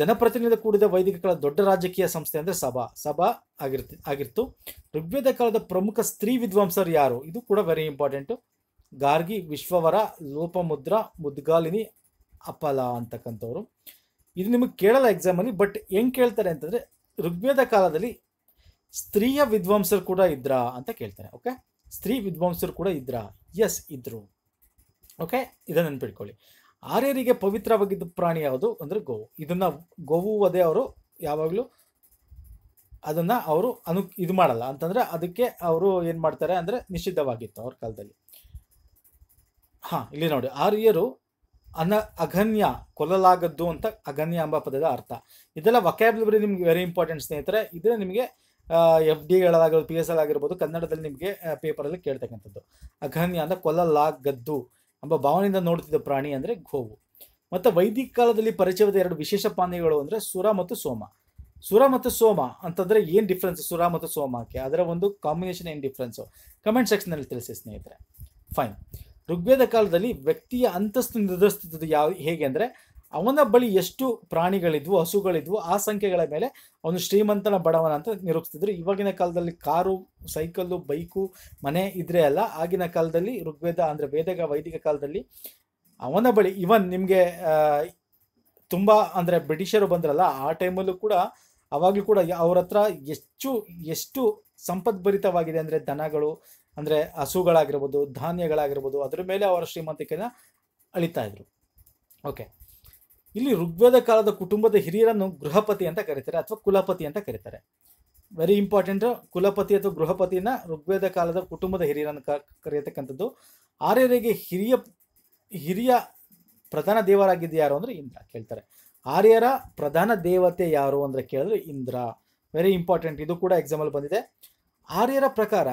ಜನಪ್ರತಿನಿಧಿ ಕೂಡಿದ ವೈದಿಕ ಕಾಲದ ದೊಡ್ಡ ರಾಜಕೀಯ ಸಂಸ್ಥೆ ಅಂದ್ರೆ ಸಭಾ ಸಭಾ ಆಗಿರ್ತಿ ಆಗಿರ್ತು ಋಗ್ವೇದ ಕಾಲದ ಪ್ರಮುಖ ಸ್ತ್ರೀ ವಿದ್ವಾಂಸರು ಯಾರು ಇದು ಕೂಡ ವೆರಿ ಇಂಪಾರ್ಟೆಂಟ್ ಗಾರ್ಗಿ ವಿಶ್ವವರ ಲೋಪಮುದ್ರ ಮುದ್ಗಾಲಿನಿ ಅಪಲ ಅಂತಕ್ಕಂಥವ್ರು ಇದು ನಿಮಗೆ ಕೇಳಲ್ಲ ಎಕ್ಸಾಮಲ್ಲಿ ಬಟ್ ಹೆಂಗೆ ಕೇಳ್ತಾರೆ ಅಂತಂದರೆ ಋಗ್ವೇದ ಕಾಲದಲ್ಲಿ ಸ್ತ್ರೀಯ ವಿದ್ವಾಂಸರು ಕೂಡ ಇದ್ರ ಅಂತ ಕೇಳ್ತಾರೆ ಓಕೆ ಸ್ತ್ರೀ ವಿದ್ವಾಂಸರು ಕೂಡ ಇದ್ರಾ ಎಸ್ ಇದ್ರು ಓಕೆ ಇದನ್ನು ನೆನ್ಪಿಟ್ಕೊಳ್ಳಿ ಆರ್ಯರಿಗೆ ಪವಿತ್ರವಾಗಿದ್ದ ಪ್ರಾಣಿ ಯಾವುದು ಅಂದರೆ ಗೋವು ಇದನ್ನು ಗೋವು ಅದೇ ಅವರು ಯಾವಾಗಲೂ ಅದನ್ನು ಅವರು ಅನು ಇದು ಮಾಡಲ್ಲ ಅಂತಂದರೆ ಅದಕ್ಕೆ ಅವರು ಏನು ಮಾಡ್ತಾರೆ ಅಂದರೆ ನಿಷಿದ್ಧವಾಗಿತ್ತು ಅವ್ರ ಕಾಲದಲ್ಲಿ ಹಾಂ ಇಲ್ಲಿ ನೋಡಿ ಆರ್ಯರು ಅನ ಅಘನ್ಯ ಕೊಲ್ಲಲಾಗದ್ದು ಅಂತ ಅಘನ್ಯ ಎಂಬ ಪದದ ಅರ್ಥ ಇದೆಲ್ಲ ವಕ್ಯಾಬ್ಲರಿ ನಿಮ್ಗೆ ವೆರಿ ಇಂಪಾರ್ಟೆಂಟ್ ಸ್ನೇಹಿತರೆ ಇದ್ರ ನಿಮಗೆ ಎಫ್ ಡಿಗಳಾಗಿರ್ಬೋದು ಪಿ ಎಸ್ ಎಲ್ ಆಗಿರ್ಬೋದು ಕನ್ನಡದಲ್ಲಿ ನಿಮಗೆ ಪೇಪರಲ್ಲಿ ಕೇಳ್ತಕ್ಕಂಥದ್ದು ಅಘನ್ಯ ಅಂದರೆ ಕೊಲ್ಲಲಾಗದ್ದು ಎಂಬ ಭಾವನೆಯಿಂದ ನೋಡುತ್ತಿದ್ದ ಪ್ರಾಣಿ ಅಂದರೆ ಗೋವು ಮತ್ತು ವೈದಿಕ ಕಾಲದಲ್ಲಿ ಪರಿಚಯವಾದ ಎರಡು ವಿಶೇಷ ಪಾನೀಯಗಳು ಅಂದರೆ ಸುರ ಮತ್ತು ಸೋಮ ಸುರ ಮತ್ತು ಸೋಮ ಅಂತಂದರೆ ಏನು ಡಿಫ್ರೆನ್ಸ್ ಸುರ ಮತ್ತು ಸೋಮಕ್ಕೆ ಅದರ ಒಂದು ಕಾಂಬಿನೇಷನ್ ಏನು ಡಿಫ್ರೆನ್ಸು ಕಮೆಂಟ್ ಸೆಕ್ಷನಲ್ಲಿ ತಿಳಿಸಿ ಸ್ನೇಹಿತರೆ ಫೈನ್ ಋಗ್ವೇದ ಕಾಲದಲ್ಲಿ ವ್ಯಕ್ತಿಯ ಅಂತಸ್ತು ನಿರ್ಧರಿಸುತ್ತದೆ ಯಾವ ಹೇಗೆ ಅಂದರೆ ಅವನ ಬಳಿ ಎಷ್ಟು ಪ್ರಾಣಿಗಳಿದ್ವು ಹಸುಗಳಿದ್ವು ಆ ಸಂಖ್ಯೆಗಳ ಮೇಲೆ ಅವನು ಶ್ರೀಮಂತನ ಬಡವನ ಅಂತ ನಿರೂಪಿಸ್ತಿದ್ರು ಇವಾಗಿನ ಕಾಲದಲ್ಲಿ ಕಾರು ಸೈಕಲ್ಲು ಬೈಕು ಮನೆ ಇದ್ರೆ ಅಲ್ಲ ಆಗಿನ ಕಾಲದಲ್ಲಿ ಋಗ್ವೇದ ಅಂದರೆ ವೇದಗ ವೈದಿಕ ಕಾಲದಲ್ಲಿ ಅವನ ಬಳಿ ಇವನ್ ನಿಮಗೆ ತುಂಬ ಅಂದರೆ ಬ್ರಿಟಿಷರು ಬಂದ್ರಲ್ಲ ಆ ಟೈಮಲ್ಲೂ ಕೂಡ ಅವಾಗಲೂ ಕೂಡ ಅವರ ಹತ್ರ ಹೆಚ್ಚು ಎಷ್ಟು ಸಂಪದ್ಭರಿತವಾಗಿದೆ ಅಂದರೆ ದನಗಳು ಅಂದರೆ ಹಸುಗಳಾಗಿರ್ಬೋದು ಧಾನ್ಯಗಳಾಗಿರ್ಬೋದು ಅದರ ಮೇಲೆ ಅವರ ಶ್ರೀಮಂತಿಕೆನ ಅಳಿತಾ ಇದ್ರು ಓಕೆ ಇಲ್ಲಿ ಋಗ್ವೇದ ಕಾಲದ ಕುಟುಂಬದ ಹಿರಿಯರನ್ನು ಗೃಹಪತಿ ಅಂತ ಕರೀತಾರೆ ಅಥವಾ ಕುಲಪತಿ ಅಂತ ಕರೀತಾರೆ ವೆರಿ ಇಂಪಾರ್ಟೆಂಟ್ ಕುಲಪತಿ ಅಥವಾ ಗೃಹಪತಿಯನ್ನ ಋಗ್ವೇದ ಕಾಲದ ಕುಟುಂಬದ ಹಿರಿಯರನ್ನು ಕರೆಯತಕ್ಕಂಥದ್ದು ಆರ್ಯರಿಗೆ ಹಿರಿಯ ಹಿರಿಯ ಪ್ರಧಾನ ದೇವರಾಗಿದ್ದು ಯಾರು ಅಂದರೆ ಇಂದ್ರ ಕೇಳ್ತಾರೆ ಆರ್ಯರ ಪ್ರಧಾನ ದೇವತೆ ಯಾರು ಅಂದರೆ ಕೇಳಿದ್ರೆ ಇಂದ್ರ ವೆರಿ ಇಂಪಾರ್ಟೆಂಟ್ ಇದು ಕೂಡ ಎಕ್ಸಾಂಪಲ್ ಬಂದಿದೆ ಆರ್ಯರ ಪ್ರಕಾರ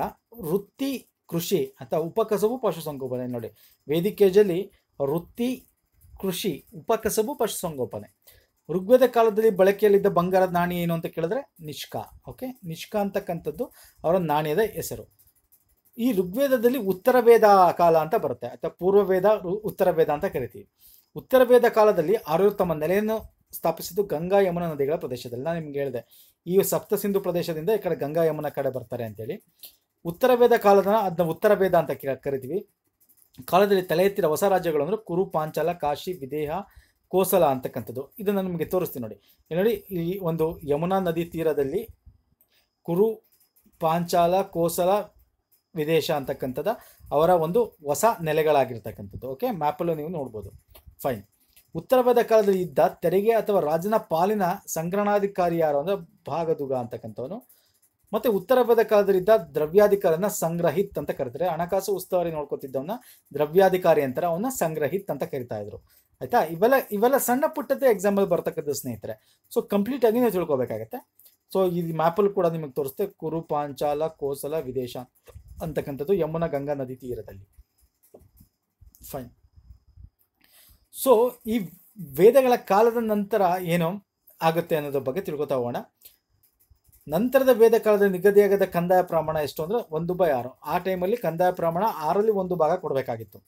ವೃತ್ತಿ ಕೃಷಿ ಅಥವಾ ಉಪಕಸಬು ಪಶುಸಂಗೋಪನೆ ನೋಡಿ ವೇದಿಕೆಯಲ್ಲಿ ವೃತ್ತಿ ಕೃಷಿ ಉಪಕಸಬು ಪಶುಸಂಗೋಪನೆ ಋಗ್ವೇದ ಕಾಲದಲ್ಲಿ ಬಳಕೆಯಲ್ಲಿದ್ದ ಬಂಗಾರದ ನಾಣ್ಯ ಏನು ಅಂತ ಕೇಳಿದ್ರೆ ನಿಷ್ಕಾ ಓಕೆ ನಿಷ್ಕಾ ಅಂತಕ್ಕಂಥದ್ದು ಅವರ ನಾಣ್ಯದ ಹೆಸರು ಈ ಋಗ್ವೇದದಲ್ಲಿ ಉತ್ತರ ವೇದ ಕಾಲ ಅಂತ ಬರುತ್ತೆ ಅಥವಾ ಪೂರ್ವ ವೇದ ಉತ್ತರ ವೇದ ಅಂತ ಕರಿತೀವಿ ಉತ್ತರ ವೇದ ಕಾಲದಲ್ಲಿ ಆರ್ಯರು ತಮ್ಮ ನೆಲೆಯನ್ನು ಸ್ಥಾಪಿಸಿದ್ದು ಗಂಗಾ ಯಮುನಾ ನದಿಗಳ ಪ್ರದೇಶದಲ್ಲಿ ನಾನು ನಿಮ್ಗೆ ಹೇಳಿದೆ ಈ ಸಪ್ತ ಸಿಂಧು ಪ್ರದೇಶದಿಂದ ಈ ಕಡೆ ಗಂಗಾ ಯಮುನ ಕಡೆ ಬರ್ತಾರೆ ಅಂತೇಳಿ ಉತ್ತರ ವೇದ ಕಾಲದ ಅದನ್ನ ಉತ್ತರ ವೇದ ಅಂತ ಕರಿತೀವಿ ಕಾಲದಲ್ಲಿ ತಲೆ ಎತ್ತಿರ ಹೊಸ ರಾಜ್ಯಗಳು ಅಂದರೆ ಕುರು ಪಾಂಚಾಲ ಕಾಶಿ ವಿದೇಹ ಕೋಸಲ ಅಂತಕ್ಕಂಥದ್ದು ಇದನ್ನು ನಿಮಗೆ ತೋರಿಸ್ತೀನಿ ನೋಡಿ ನೋಡಿ ಈ ಒಂದು ಯಮುನಾ ನದಿ ತೀರದಲ್ಲಿ ಕುರು ಪಾಂಚಾಲ ಕೋಸಲ ವಿದೇಶ ಅಂತಕ್ಕಂಥದ್ದು ಅವರ ಒಂದು ಹೊಸ ನೆಲೆಗಳಾಗಿರ್ತಕ್ಕಂಥದ್ದು ಓಕೆ ಮ್ಯಾಪಲ್ಲೂ ನೀವು ನೋಡ್ಬೋದು ಫೈನ್ ಉತ್ತರವಾದ ಕಾಲದಲ್ಲಿ ಇದ್ದ ತೆರಿಗೆ ಅಥವಾ ರಾಜನ ಪಾಲಿನ ಸಂಗ್ರಹಣಾಧಿಕಾರಿ ಯಾರು ಅಂದ್ರೆ ಭಾಗದುಗ ಅಂತಕ್ಕಂಥವನು ಮತ್ತೆ ಕಾಲದಲ್ಲಿ ಇದ್ದ ದ್ರವ್ಯಾಧಿಕಾರನ ಸಂಗ್ರಹಿತ್ ಅಂತ ಕರೀತಾರೆ ಹಣಕಾಸು ಉಸ್ತುವಾರಿ ನೋಡ್ಕೊತಿದ್ದವನ್ನ ದ್ರವ್ಯಾಧಿಕಾರಿ ಅಂತಾರೆ ಅವನ್ನ ಸಂಗ್ರಹಿತ್ ಅಂತ ಕರಿತಾ ಇದ್ರು ಆಯ್ತಾ ಇವೆಲ್ಲ ಇವೆಲ್ಲ ಸಣ್ಣ ಪುಟ್ಟದ ಎಕ್ಸಾಂಪಲ್ ಬರ್ತಕ್ಕಂಥ ಸ್ನೇಹಿತರೆ ಸೊ ಕಂಪ್ಲೀಟ್ ಆಗಿ ನೀವು ತಿಳ್ಕೊಬೇಕಾಗತ್ತೆ ಸೊ ಈ ಮ್ಯಾಪಲ್ ಕೂಡ ನಿಮಗೆ ತೋರಿಸ್ತೆ ಕುರು ಪಾಂಚಾಲ ಕೋಸಲ ವಿದೇಶ ಅಂತಕ್ಕಂಥದ್ದು ಯಮುನಾ ಗಂಗಾ ನದಿ ತೀರದಲ್ಲಿ ಫೈನ್ ಸೊ ಈ ವೇದಗಳ ಕಾಲದ ನಂತರ ಏನು ಆಗುತ್ತೆ ಅನ್ನೋದ್ರ ಬಗ್ಗೆ ತಿಳ್ಕೊತಾ ಹೋಗೋಣ ನಂತರದ ವೇದ ಕಾಲದ ನಿಗದಿಯಾಗದ ಕಂದಾಯ ಪ್ರಮಾಣ ಎಷ್ಟು ಅಂದರೆ ಒಂದು ಬೈ ಆರು ಆ ಟೈಮಲ್ಲಿ ಕಂದಾಯ ಪ್ರಮಾಣ ಆರಲ್ಲಿ ಒಂದು ಭಾಗ ಕೊಡಬೇಕಾಗಿತ್ತು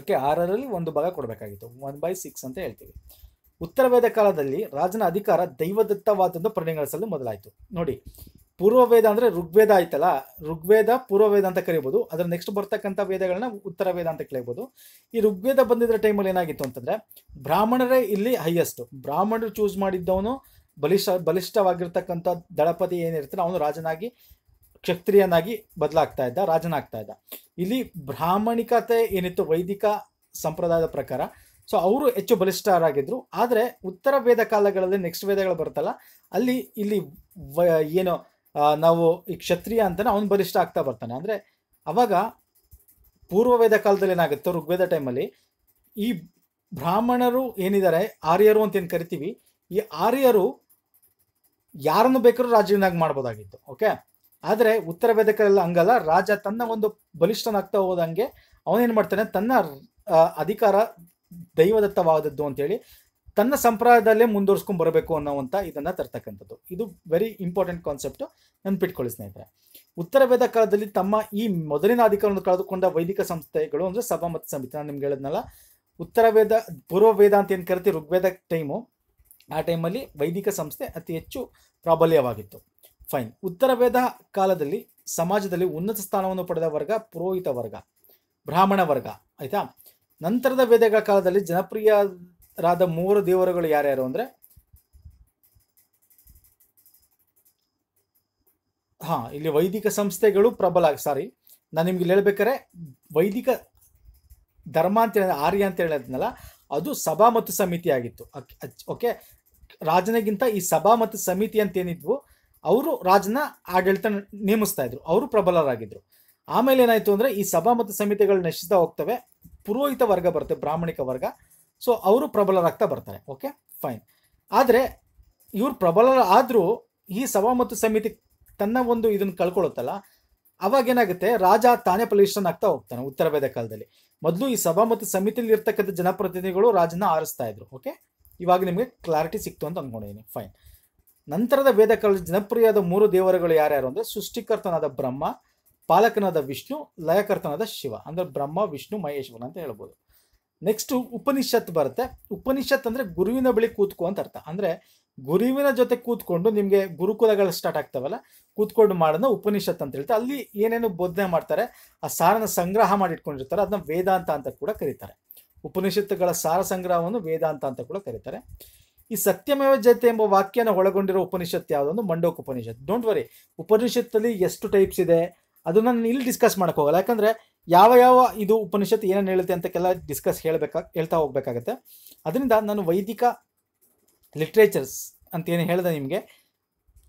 ಓಕೆ ಆರರಲ್ಲಿ ಒಂದು ಭಾಗ ಕೊಡಬೇಕಾಗಿತ್ತು ಒನ್ ಬೈ ಸಿಕ್ಸ್ ಅಂತ ಹೇಳ್ತೀವಿ ಉತ್ತರ ವೇದ ಕಾಲದಲ್ಲಿ ರಾಜನ ಅಧಿಕಾರ ದೈವದತ್ತವಾದದ್ದು ಪರಿಗಣಿಸಲು ಮೊದಲಾಯಿತು ನೋಡಿ ಪೂರ್ವ ವೇದ ಅಂದರೆ ಋಗ್ವೇದ ಆಯ್ತಲ್ಲ ಋಗ್ವೇದ ಪೂರ್ವವೇದ ಅಂತ ಕರಿಬೋದು ಅದರ ನೆಕ್ಸ್ಟ್ ಬರ್ತಕ್ಕಂಥ ವೇದಗಳನ್ನ ಉತ್ತರ ವೇದ ಅಂತ ಕೇಳಬಹುದು ಈ ಋಗ್ವೇದ ಬಂದಿದ್ದ ಟೈಮಲ್ಲಿ ಏನಾಗಿತ್ತು ಅಂತಂದರೆ ಬ್ರಾಹ್ಮಣರೇ ಇಲ್ಲಿ ಹೈಯೆಸ್ಟ್ ಬ್ರಾಹ್ಮಣರು ಚೂಸ್ ಮಾಡಿದ್ದವನು ಬಲಿಷ್ಠ ಬಲಿಷ್ಠವಾಗಿರ್ತಕ್ಕಂಥ ದಳಪತಿ ಏನಿರ್ತಾನೆ ಅವನು ರಾಜನಾಗಿ ಕ್ಷತ್ರಿಯನಾಗಿ ಬದಲಾಗ್ತಾ ಇದ್ದ ರಾಜನಾಗ್ತಾ ಇದ್ದ ಇಲ್ಲಿ ಬ್ರಾಹ್ಮಣಿಕತೆ ಏನಿತ್ತು ವೈದಿಕ ಸಂಪ್ರದಾಯದ ಪ್ರಕಾರ ಸೊ ಅವರು ಹೆಚ್ಚು ಬಲಿಷ್ಠರಾಗಿದ್ದರು ಆದರೆ ಉತ್ತರ ವೇದ ಕಾಲಗಳಲ್ಲಿ ನೆಕ್ಸ್ಟ್ ವೇದಗಳು ಬರ್ತಲ್ಲ ಅಲ್ಲಿ ಇಲ್ಲಿ ಏನು ನಾವು ಈ ಕ್ಷತ್ರಿಯ ಅಂತಾನೆ ಅವನು ಬಲಿಷ್ಠ ಆಗ್ತಾ ಬರ್ತಾನೆ ಅಂದರೆ ಅವಾಗ ಪೂರ್ವ ವೇದ ಕಾಲದಲ್ಲಿ ಏನಾಗುತ್ತೆ ಋಗ್ವೇದ ಟೈಮಲ್ಲಿ ಈ ಬ್ರಾಹ್ಮಣರು ಏನಿದ್ದಾರೆ ಆರ್ಯರು ಅಂತ ಏನು ಕರಿತೀವಿ ಈ ಆರ್ಯರು ಯಾರನ್ನು ಬೇಕಾದ್ರೂ ರಾಜ್ಯನಾಗಿ ಮಾಡ್ಬೋದಾಗಿತ್ತು ಓಕೆ ಆದರೆ ಉತ್ತರ ಕಾಲದಲ್ಲಿ ಹಂಗಲ್ಲ ರಾಜ ತನ್ನ ಒಂದು ಬಲಿಷ್ಠನಾಗ್ತಾ ಹೋದಂಗೆ ಅವನೇನು ಮಾಡ್ತಾನೆ ತನ್ನ ಅಧಿಕಾರ ದೈವದತ್ತವಾದದ್ದು ಅಂತೇಳಿ ತನ್ನ ಸಂಪ್ರದಾಯದಲ್ಲೇ ಮುಂದುವರ್ಸ್ಕೊಂಡು ಬರಬೇಕು ಅನ್ನೋವಂಥ ಇದನ್ನು ತರ್ತಕ್ಕಂಥದ್ದು ಇದು ವೆರಿ ಇಂಪಾರ್ಟೆಂಟ್ ಕಾನ್ಸೆಪ್ಟು ನೆನಪಿಟ್ಕೊಳ್ಳಿ ಸ್ನೇಹಿತರೆ ಉತ್ತರ ವೇದ ಕಾಲದಲ್ಲಿ ತಮ್ಮ ಈ ಮೊದಲಿನ ಅಧಿಕಾರವನ್ನು ಕಳೆದುಕೊಂಡ ವೈದಿಕ ಸಂಸ್ಥೆಗಳು ಅಂದರೆ ಸಭಾ ಮತ್ತು ಸಮಿತಿ ನಾನು ನಿಮ್ಗೆ ಹೇಳಿದ್ನಲ್ಲ ಉತ್ತರ ವೇದ ಪೂರ್ವ ವೇದ ಅಂತ ಏನು ಕರಿತೀವಿ ಋಗ್ವೇದ ಟೈಮು ಆ ಟೈಮಲ್ಲಿ ವೈದಿಕ ಸಂಸ್ಥೆ ಅತಿ ಹೆಚ್ಚು ಪ್ರಾಬಲ್ಯವಾಗಿತ್ತು ಫೈನ್ ಉತ್ತರ ವೇದ ಕಾಲದಲ್ಲಿ ಸಮಾಜದಲ್ಲಿ ಉನ್ನತ ಸ್ಥಾನವನ್ನು ಪಡೆದ ವರ್ಗ ಪುರೋಹಿತ ವರ್ಗ ಬ್ರಾಹ್ಮಣ ವರ್ಗ ಆಯಿತಾ ನಂತರದ ವೇದಗಳ ಕಾಲದಲ್ಲಿ ಜನಪ್ರಿಯ ರಾದ ಮೂರು ದೇವರುಗಳು ಯಾರ್ಯಾರು ಅಂದರೆ ಹಾಂ ಇಲ್ಲಿ ವೈದಿಕ ಸಂಸ್ಥೆಗಳು ಪ್ರಬಲ ಸಾರಿ ನಾನು ನಿಮ್ಗೆ ಇಲ್ಲಿ ಹೇಳ್ಬೇಕಾರೆ ವೈದಿಕ ಧರ್ಮ ಅಂತ ಹೇಳಿದ ಆರ್ಯ ಅಂತ ಹೇಳಿದ್ನಲ್ಲ ಅದು ಸಭಾ ಮತ್ತು ಸಮಿತಿ ಆಗಿತ್ತು ಓಕೆ ರಾಜನಿಗಿಂತ ಈ ಸಭಾ ಮತ್ತು ಸಮಿತಿ ಅಂತ ಏನಿದ್ವು ಅವರು ರಾಜನ ಆಡಳಿತ ನೇಮಿಸ್ತಾ ಇದ್ರು ಅವರು ಪ್ರಬಲರಾಗಿದ್ರು ಆಮೇಲೆ ಏನಾಯಿತು ಅಂದರೆ ಈ ಸಭಾ ಮತ್ತು ಸಮಿತಿಗಳು ನಶಿಸ್ತಾ ಹೋಗ್ತವೆ ಪುರೋಹಿತ ವರ್ಗ ಬರುತ್ತೆ ಬ್ರಾಹ್ಮಣಿಕ ವರ್ಗ ಸೊ ಅವರು ಪ್ರಬಲರಾಗ್ತಾ ಬರ್ತಾರೆ ಓಕೆ ಫೈನ್ ಆದರೆ ಇವರು ಪ್ರಬಲ ಆದರೂ ಈ ಸಭಾ ಮತ್ತು ಸಮಿತಿ ತನ್ನ ಒಂದು ಇದನ್ನು ಕಳ್ಕೊಳ್ಳುತ್ತಲ್ಲ ಅವಾಗ ಏನಾಗುತ್ತೆ ರಾಜ ತಾನೇ ಬಲಿಷ್ಠನ್ ಆಗ್ತಾ ಹೋಗ್ತಾನೆ ಉತ್ತರ ವೇದ ಕಾಲದಲ್ಲಿ ಮೊದಲು ಈ ಸಭಾ ಮತ್ತು ಸಮಿತಿಯಲ್ಲಿ ಇರ್ತಕ್ಕಂಥ ಜನಪ್ರತಿನಿಧಿಗಳು ರಾಜನ ಆರಿಸ್ತಾ ಇದ್ರು ಓಕೆ ಇವಾಗ ನಿಮಗೆ ಕ್ಲಾರಿಟಿ ಸಿಕ್ತು ಅಂತ ಅಂದ್ಕೊಂಡಿದ್ದೀನಿ ಫೈನ್ ನಂತರದ ವೇದ ಕಾಲದ ಮೂರು ದೇವರುಗಳು ಯಾರ್ಯಾರು ಅಂದರೆ ಸೃಷ್ಟಿಕರ್ತನಾದ ಬ್ರಹ್ಮ ಪಾಲಕನಾದ ವಿಷ್ಣು ಲಯಕರ್ತನಾದ ಶಿವ ಅಂದರೆ ಬ್ರಹ್ಮ ವಿಷ್ಣು ಮಹೇಶ್ವರ ಅಂತ ಹೇಳ್ಬೋದು ನೆಕ್ಸ್ಟ್ ಉಪನಿಷತ್ ಬರುತ್ತೆ ಉಪನಿಷತ್ ಅಂದರೆ ಗುರುವಿನ ಬಳಿ ಕೂತ್ಕೋ ಅಂತ ಅರ್ಥ ಅಂದರೆ ಗುರುವಿನ ಜೊತೆ ಕೂತ್ಕೊಂಡು ನಿಮಗೆ ಗುರುಕುಲಗಳು ಸ್ಟಾರ್ಟ್ ಆಗ್ತಾವಲ್ಲ ಕೂತ್ಕೊಂಡು ಮಾಡೋದನ್ನ ಉಪನಿಷತ್ ಅಂತ ಹೇಳ್ತಾರೆ ಅಲ್ಲಿ ಏನೇನು ಬೋಧನೆ ಮಾಡ್ತಾರೆ ಆ ಸಾರನ ಸಂಗ್ರಹ ಮಾಡಿ ಇಟ್ಕೊಂಡಿರ್ತಾರೆ ಅದನ್ನ ವೇದಾಂತ ಅಂತ ಕೂಡ ಕರೀತಾರೆ ಉಪನಿಷತ್ತುಗಳ ಸಾರ ಸಂಗ್ರಹವನ್ನು ವೇದಾಂತ ಅಂತ ಕೂಡ ಕರೀತಾರೆ ಈ ಸತ್ಯಮೇವ ಜಯತೆ ಎಂಬ ವಾಕ್ಯನ ಒಳಗೊಂಡಿರೋ ಉಪನಿಷತ್ ಯಾವುದೊಂದು ಮಂಡೋಕ ಉಪನಿಷತ್ ಡೋಂಟ್ ವರಿ ಉಪನಿಷತ್ತಲ್ಲಿ ಎಷ್ಟು ಟೈಪ್ಸ್ ಇದೆ ಅದನ್ನು ನಾನು ಇಲ್ಲಿ ಡಿಸ್ಕಸ್ ಮಾಡೋಕೆ ಹೋಗಲ್ಲ ಯಾಕಂದರೆ ಯಾವ ಯಾವ ಇದು ಉಪನಿಷತ್ತು ಏನೇನು ಹೇಳುತ್ತೆ ಅಂತಕ್ಕೆಲ್ಲ ಡಿಸ್ಕಸ್ ಹೇಳಬೇಕಾ ಹೇಳ್ತಾ ಹೋಗ್ಬೇಕಾಗತ್ತೆ ಅದರಿಂದ ನಾನು ವೈದಿಕ ಲಿಟ್ರೇಚರ್ಸ್ ಅಂತ ಏನು ಹೇಳಿದೆ ನಿಮಗೆ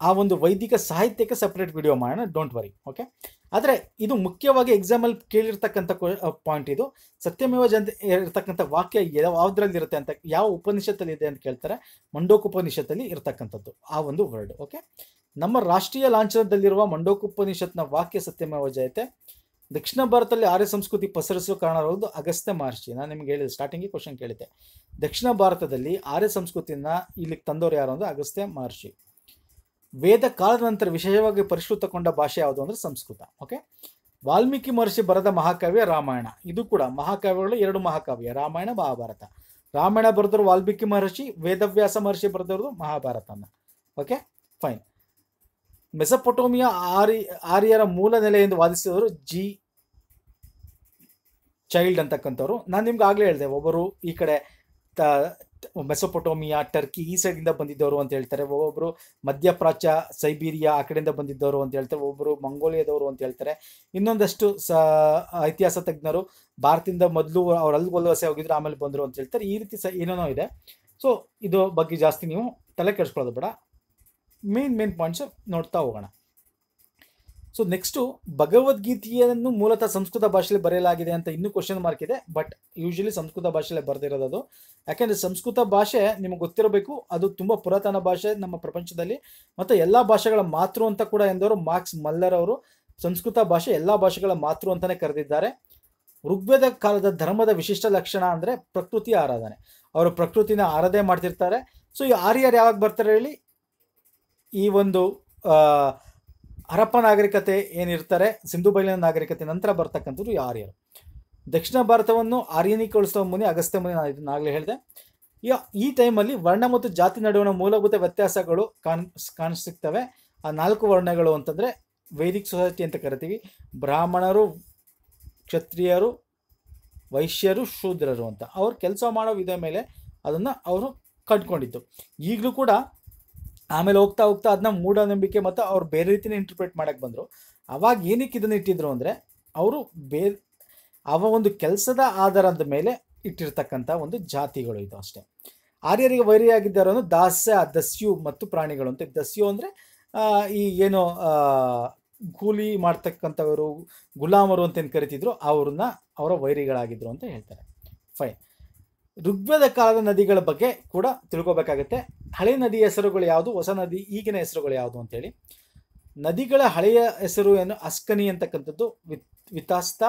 ಆ ಒಂದು ವೈದಿಕ ಸಾಹಿತ್ಯಕ್ಕೆ ಸಪ್ರೇಟ್ ವಿಡಿಯೋ ಮಾಡೋಣ ಡೋಂಟ್ ವರಿ ಓಕೆ ಆದರೆ ಇದು ಮುಖ್ಯವಾಗಿ ಎಕ್ಸಾಮಲ್ಲಿ ಕೇಳಿರ್ತಕ್ಕಂಥ ಪಾಯಿಂಟ್ ಇದು ಸತ್ಯಮೇವ ಜಂತ ಇರತಕ್ಕಂಥ ವಾಕ್ಯ ಯಾವುದ್ರಲ್ಲಿ ಇರುತ್ತೆ ಅಂತ ಯಾವ ಉಪನಿಷತ್ತಲ್ಲಿ ಇದೆ ಅಂತ ಕೇಳ್ತಾರೆ ಮಂಡೋಕ ಉಪನಿಷತ್ತಲ್ಲಿ ಇರತಕ್ಕಂಥದ್ದು ಆ ಒಂದು ವರ್ಡ್ ಓಕೆ ನಮ್ಮ ರಾಷ್ಟ್ರೀಯ ಲಾಂಛನದಲ್ಲಿರುವ ಮಂಡೋಕೋಪನಿಷತ್ನ ವಾಕ್ಯ ಸತ್ಯಮೇವ ಜಯತೆ ದಕ್ಷಿಣ ಭಾರತದಲ್ಲಿ ಆರ್ಯ ಸಂಸ್ಕೃತಿ ಪಸರಿಸಲು ಕಾರಣರಾಗುವುದು ಅಗಸ್ತ್ಯ ಮಹರ್ಷಿ ನಾನು ನಿಮ್ಗೆ ಹೇಳಿದೆ ಸ್ಟಾರ್ಟಿಂಗ್ ಕ್ವಶನ್ ಕೇಳಿದ್ದೆ ದಕ್ಷಿಣ ಭಾರತದಲ್ಲಿ ಆರ್ಯ ಸಂಸ್ಕೃತಿಯನ್ನು ಇಲ್ಲಿಗೆ ತಂದವರು ಯಾರು ಅಂದ್ರೆ ಅಗಸ್ತ್ಯ ಮಹರ್ಷಿ ವೇದ ಕಾಲದ ನಂತರ ವಿಶೇಷವಾಗಿ ಪರಿಷ್ಕೃತಗೊಂಡ ಭಾಷೆ ಯಾವುದು ಅಂದರೆ ಸಂಸ್ಕೃತ ಓಕೆ ವಾಲ್ಮೀಕಿ ಮಹರ್ಷಿ ಬರೆದ ಮಹಾಕಾವ್ಯ ರಾಮಾಯಣ ಇದು ಕೂಡ ಮಹಾಕಾವ್ಯಗಳು ಎರಡು ಮಹಾಕಾವ್ಯ ರಾಮಾಯಣ ಮಹಾಭಾರತ ರಾಮಾಯಣ ಬರೆದ್ರು ವಾಲ್ಮೀಕಿ ಮಹರ್ಷಿ ವೇದವ್ಯಾಸ ಮಹರ್ಷಿ ಬರೆದವರು ಮಹಾಭಾರತನ ಓಕೆ ಫೈನ್ ಮೆಸಪೊಟೋಮಿಯಾ ಆರಿ ಆರ್ಯರ ಮೂಲ ನೆಲೆ ಎಂದು ವಾದಿಸಿದವರು ಜಿ ಚೈಲ್ಡ್ ಅಂತಕ್ಕಂಥವ್ರು ನಾನು ನಿಮ್ಗೆ ಆಗಲೇ ಹೇಳಿದೆ ಒಬ್ಬರು ಈ ಕಡೆ ತ ಮೆಸೊಪೊಟೋಮಿಯಾ ಟರ್ಕಿ ಈ ಸೈಡಿಂದ ಬಂದಿದ್ದವರು ಅಂತ ಹೇಳ್ತಾರೆ ಒಬ್ಬೊಬ್ಬರು ಮಧ್ಯಪ್ರಾಚ್ಯ ಸೈಬೀರಿಯಾ ಆ ಕಡೆಯಿಂದ ಬಂದಿದ್ದವರು ಅಂತ ಹೇಳ್ತಾರೆ ಒಬ್ಬರು ಮಂಗೋಲಿಯಾದವರು ಅಂತ ಹೇಳ್ತಾರೆ ಇನ್ನೊಂದಷ್ಟು ಸ ಇತಿಹಾಸ ತಜ್ಞರು ಭಾರತದಿಂದ ಮೊದಲು ಅವ್ರು ಅಲ್ಲಿ ವಲಸೆ ಹೋಗಿದ್ರು ಆಮೇಲೆ ಬಂದರು ಅಂತ ಹೇಳ್ತಾರೆ ಈ ರೀತಿ ಸ ಏನೇನೋ ಇದೆ ಸೊ ಇದು ಬಗ್ಗೆ ಜಾಸ್ತಿ ನೀವು ತಲೆ ಕೆಡಿಸ್ಕೊಳ್ಳೋದು ಬೇಡ ಮೇನ್ ಮೇನ್ ಪಾಯಿಂಟ್ಸ್ ನೋಡ್ತಾ ಹೋಗೋಣ ಸೊ ನೆಕ್ಸ್ಟು ಭಗವದ್ಗೀತೆಯನ್ನು ಮೂಲತಃ ಸಂಸ್ಕೃತ ಭಾಷೆಯಲ್ಲಿ ಬರೆಯಲಾಗಿದೆ ಅಂತ ಇನ್ನೂ ಕ್ವಶನ್ ಮಾರ್ಕ್ ಇದೆ ಬಟ್ ಯೂಶ್ವಲಿ ಸಂಸ್ಕೃತ ಭಾಷೆಯಲ್ಲಿ ಬರೆದಿರೋದು ಅದು ಯಾಕೆಂದರೆ ಸಂಸ್ಕೃತ ಭಾಷೆ ನಿಮಗೆ ಗೊತ್ತಿರಬೇಕು ಅದು ತುಂಬ ಪುರಾತನ ಭಾಷೆ ನಮ್ಮ ಪ್ರಪಂಚದಲ್ಲಿ ಮತ್ತು ಎಲ್ಲ ಭಾಷೆಗಳ ಮಾತೃ ಅಂತ ಕೂಡ ಎಂದವರು ಮಾರ್ಕ್ಸ್ ಮಲ್ಲರ್ ಅವರು ಸಂಸ್ಕೃತ ಭಾಷೆ ಎಲ್ಲ ಭಾಷೆಗಳ ಮಾತೃ ಅಂತಲೇ ಕರೆದಿದ್ದಾರೆ ಋಗ್ವೇದ ಕಾಲದ ಧರ್ಮದ ವಿಶಿಷ್ಟ ಲಕ್ಷಣ ಅಂದರೆ ಪ್ರಕೃತಿಯ ಆರಾಧನೆ ಅವರು ಪ್ರಕೃತಿನ ಆರಾಧನೆ ಮಾಡ್ತಿರ್ತಾರೆ ಸೊ ಈ ಆರ್ಯರು ಯಾವಾಗ ಬರ್ತಾರೆ ಹೇಳಿ ಈ ಒಂದು ಹರಪ್ಪ ನಾಗರಿಕತೆ ಏನಿರ್ತಾರೆ ಸಿಂಧು ಬಯಲಿನ ನಾಗರಿಕತೆ ನಂತರ ಬರ್ತಕ್ಕಂಥದ್ದು ಆರ್ಯರು ದಕ್ಷಿಣ ಭಾರತವನ್ನು ಆರ್ಯನೀಕರಿಸುವ ಮುನಿ ಅಗಸ್ತ್ಯ ಮುನಿ ನಾನು ಹೇಳಿದೆ ಈ ಈ ಟೈಮಲ್ಲಿ ವರ್ಣ ಮತ್ತು ಜಾತಿ ನಡುವಿನ ಮೂಲಭೂತ ವ್ಯತ್ಯಾಸಗಳು ಕಾಣ್ ಕಾಣಿಸ್ತವೆ ಆ ನಾಲ್ಕು ವರ್ಣಗಳು ಅಂತಂದರೆ ವೈದಿಕ ಸೊಸೈಟಿ ಅಂತ ಕರಿತೀವಿ ಬ್ರಾಹ್ಮಣರು ಕ್ಷತ್ರಿಯರು ವೈಶ್ಯರು ಶೂದ್ರರು ಅಂತ ಅವ್ರು ಕೆಲಸ ಮಾಡೋ ವಿಧ ಮೇಲೆ ಅದನ್ನು ಅವರು ಕಂಡುಕೊಂಡಿದ್ದು ಈಗಲೂ ಕೂಡ ಆಮೇಲೆ ಹೋಗ್ತಾ ಹೋಗ್ತಾ ಅದನ್ನ ಮೂಢನಂಬಿಕೆ ಮತ್ತು ಅವ್ರು ಬೇರೆ ರೀತಿನ ಇಂಟರ್ಪ್ರೇಟ್ ಮಾಡಕ್ಕೆ ಬಂದರು ಅವಾಗ ಏನಕ್ಕೆ ಇದನ್ನು ಇಟ್ಟಿದ್ರು ಅಂದರೆ ಅವರು ಬೇ ಅವ ಒಂದು ಕೆಲಸದ ಆಧಾರದ ಮೇಲೆ ಇಟ್ಟಿರ್ತಕ್ಕಂಥ ಒಂದು ಜಾತಿಗಳು ಇದು ಅಷ್ಟೇ ಆರ್ಯರಿಗೆ ವೈರಿಯಾಗಿದ್ದಾರೋ ದಾಸ್ಯ ದಸ್ಯು ಮತ್ತು ಪ್ರಾಣಿಗಳು ಅಂತ ದಸ್ಯು ಅಂದರೆ ಈ ಏನೋ ಕೂಲಿ ಮಾಡ್ತಕ್ಕಂಥವರು ಗುಲಾಮರು ಅಂತ ಏನು ಕರಿತಿದ್ರು ಅವ್ರನ್ನ ಅವರ ವೈರಿಗಳಾಗಿದ್ದರು ಅಂತ ಹೇಳ್ತಾರೆ ಫೈನ್ ಋಗ್ವೇದ ಕಾಲದ ನದಿಗಳ ಬಗ್ಗೆ ಕೂಡ ತಿಳ್ಕೋಬೇಕಾಗತ್ತೆ ಹಳೆ ನದಿ ಹೆಸರುಗಳು ಯಾವುದು ಹೊಸ ನದಿ ಈಗಿನ ಹೆಸರುಗಳು ಯಾವುದು ಅಂತೇಳಿ ನದಿಗಳ ಹಳೆಯ ಹೆಸರು ಏನು ಅಸ್ಕನಿ ಅಂತಕ್ಕಂಥದ್ದು ವಿತಾಸ್ತ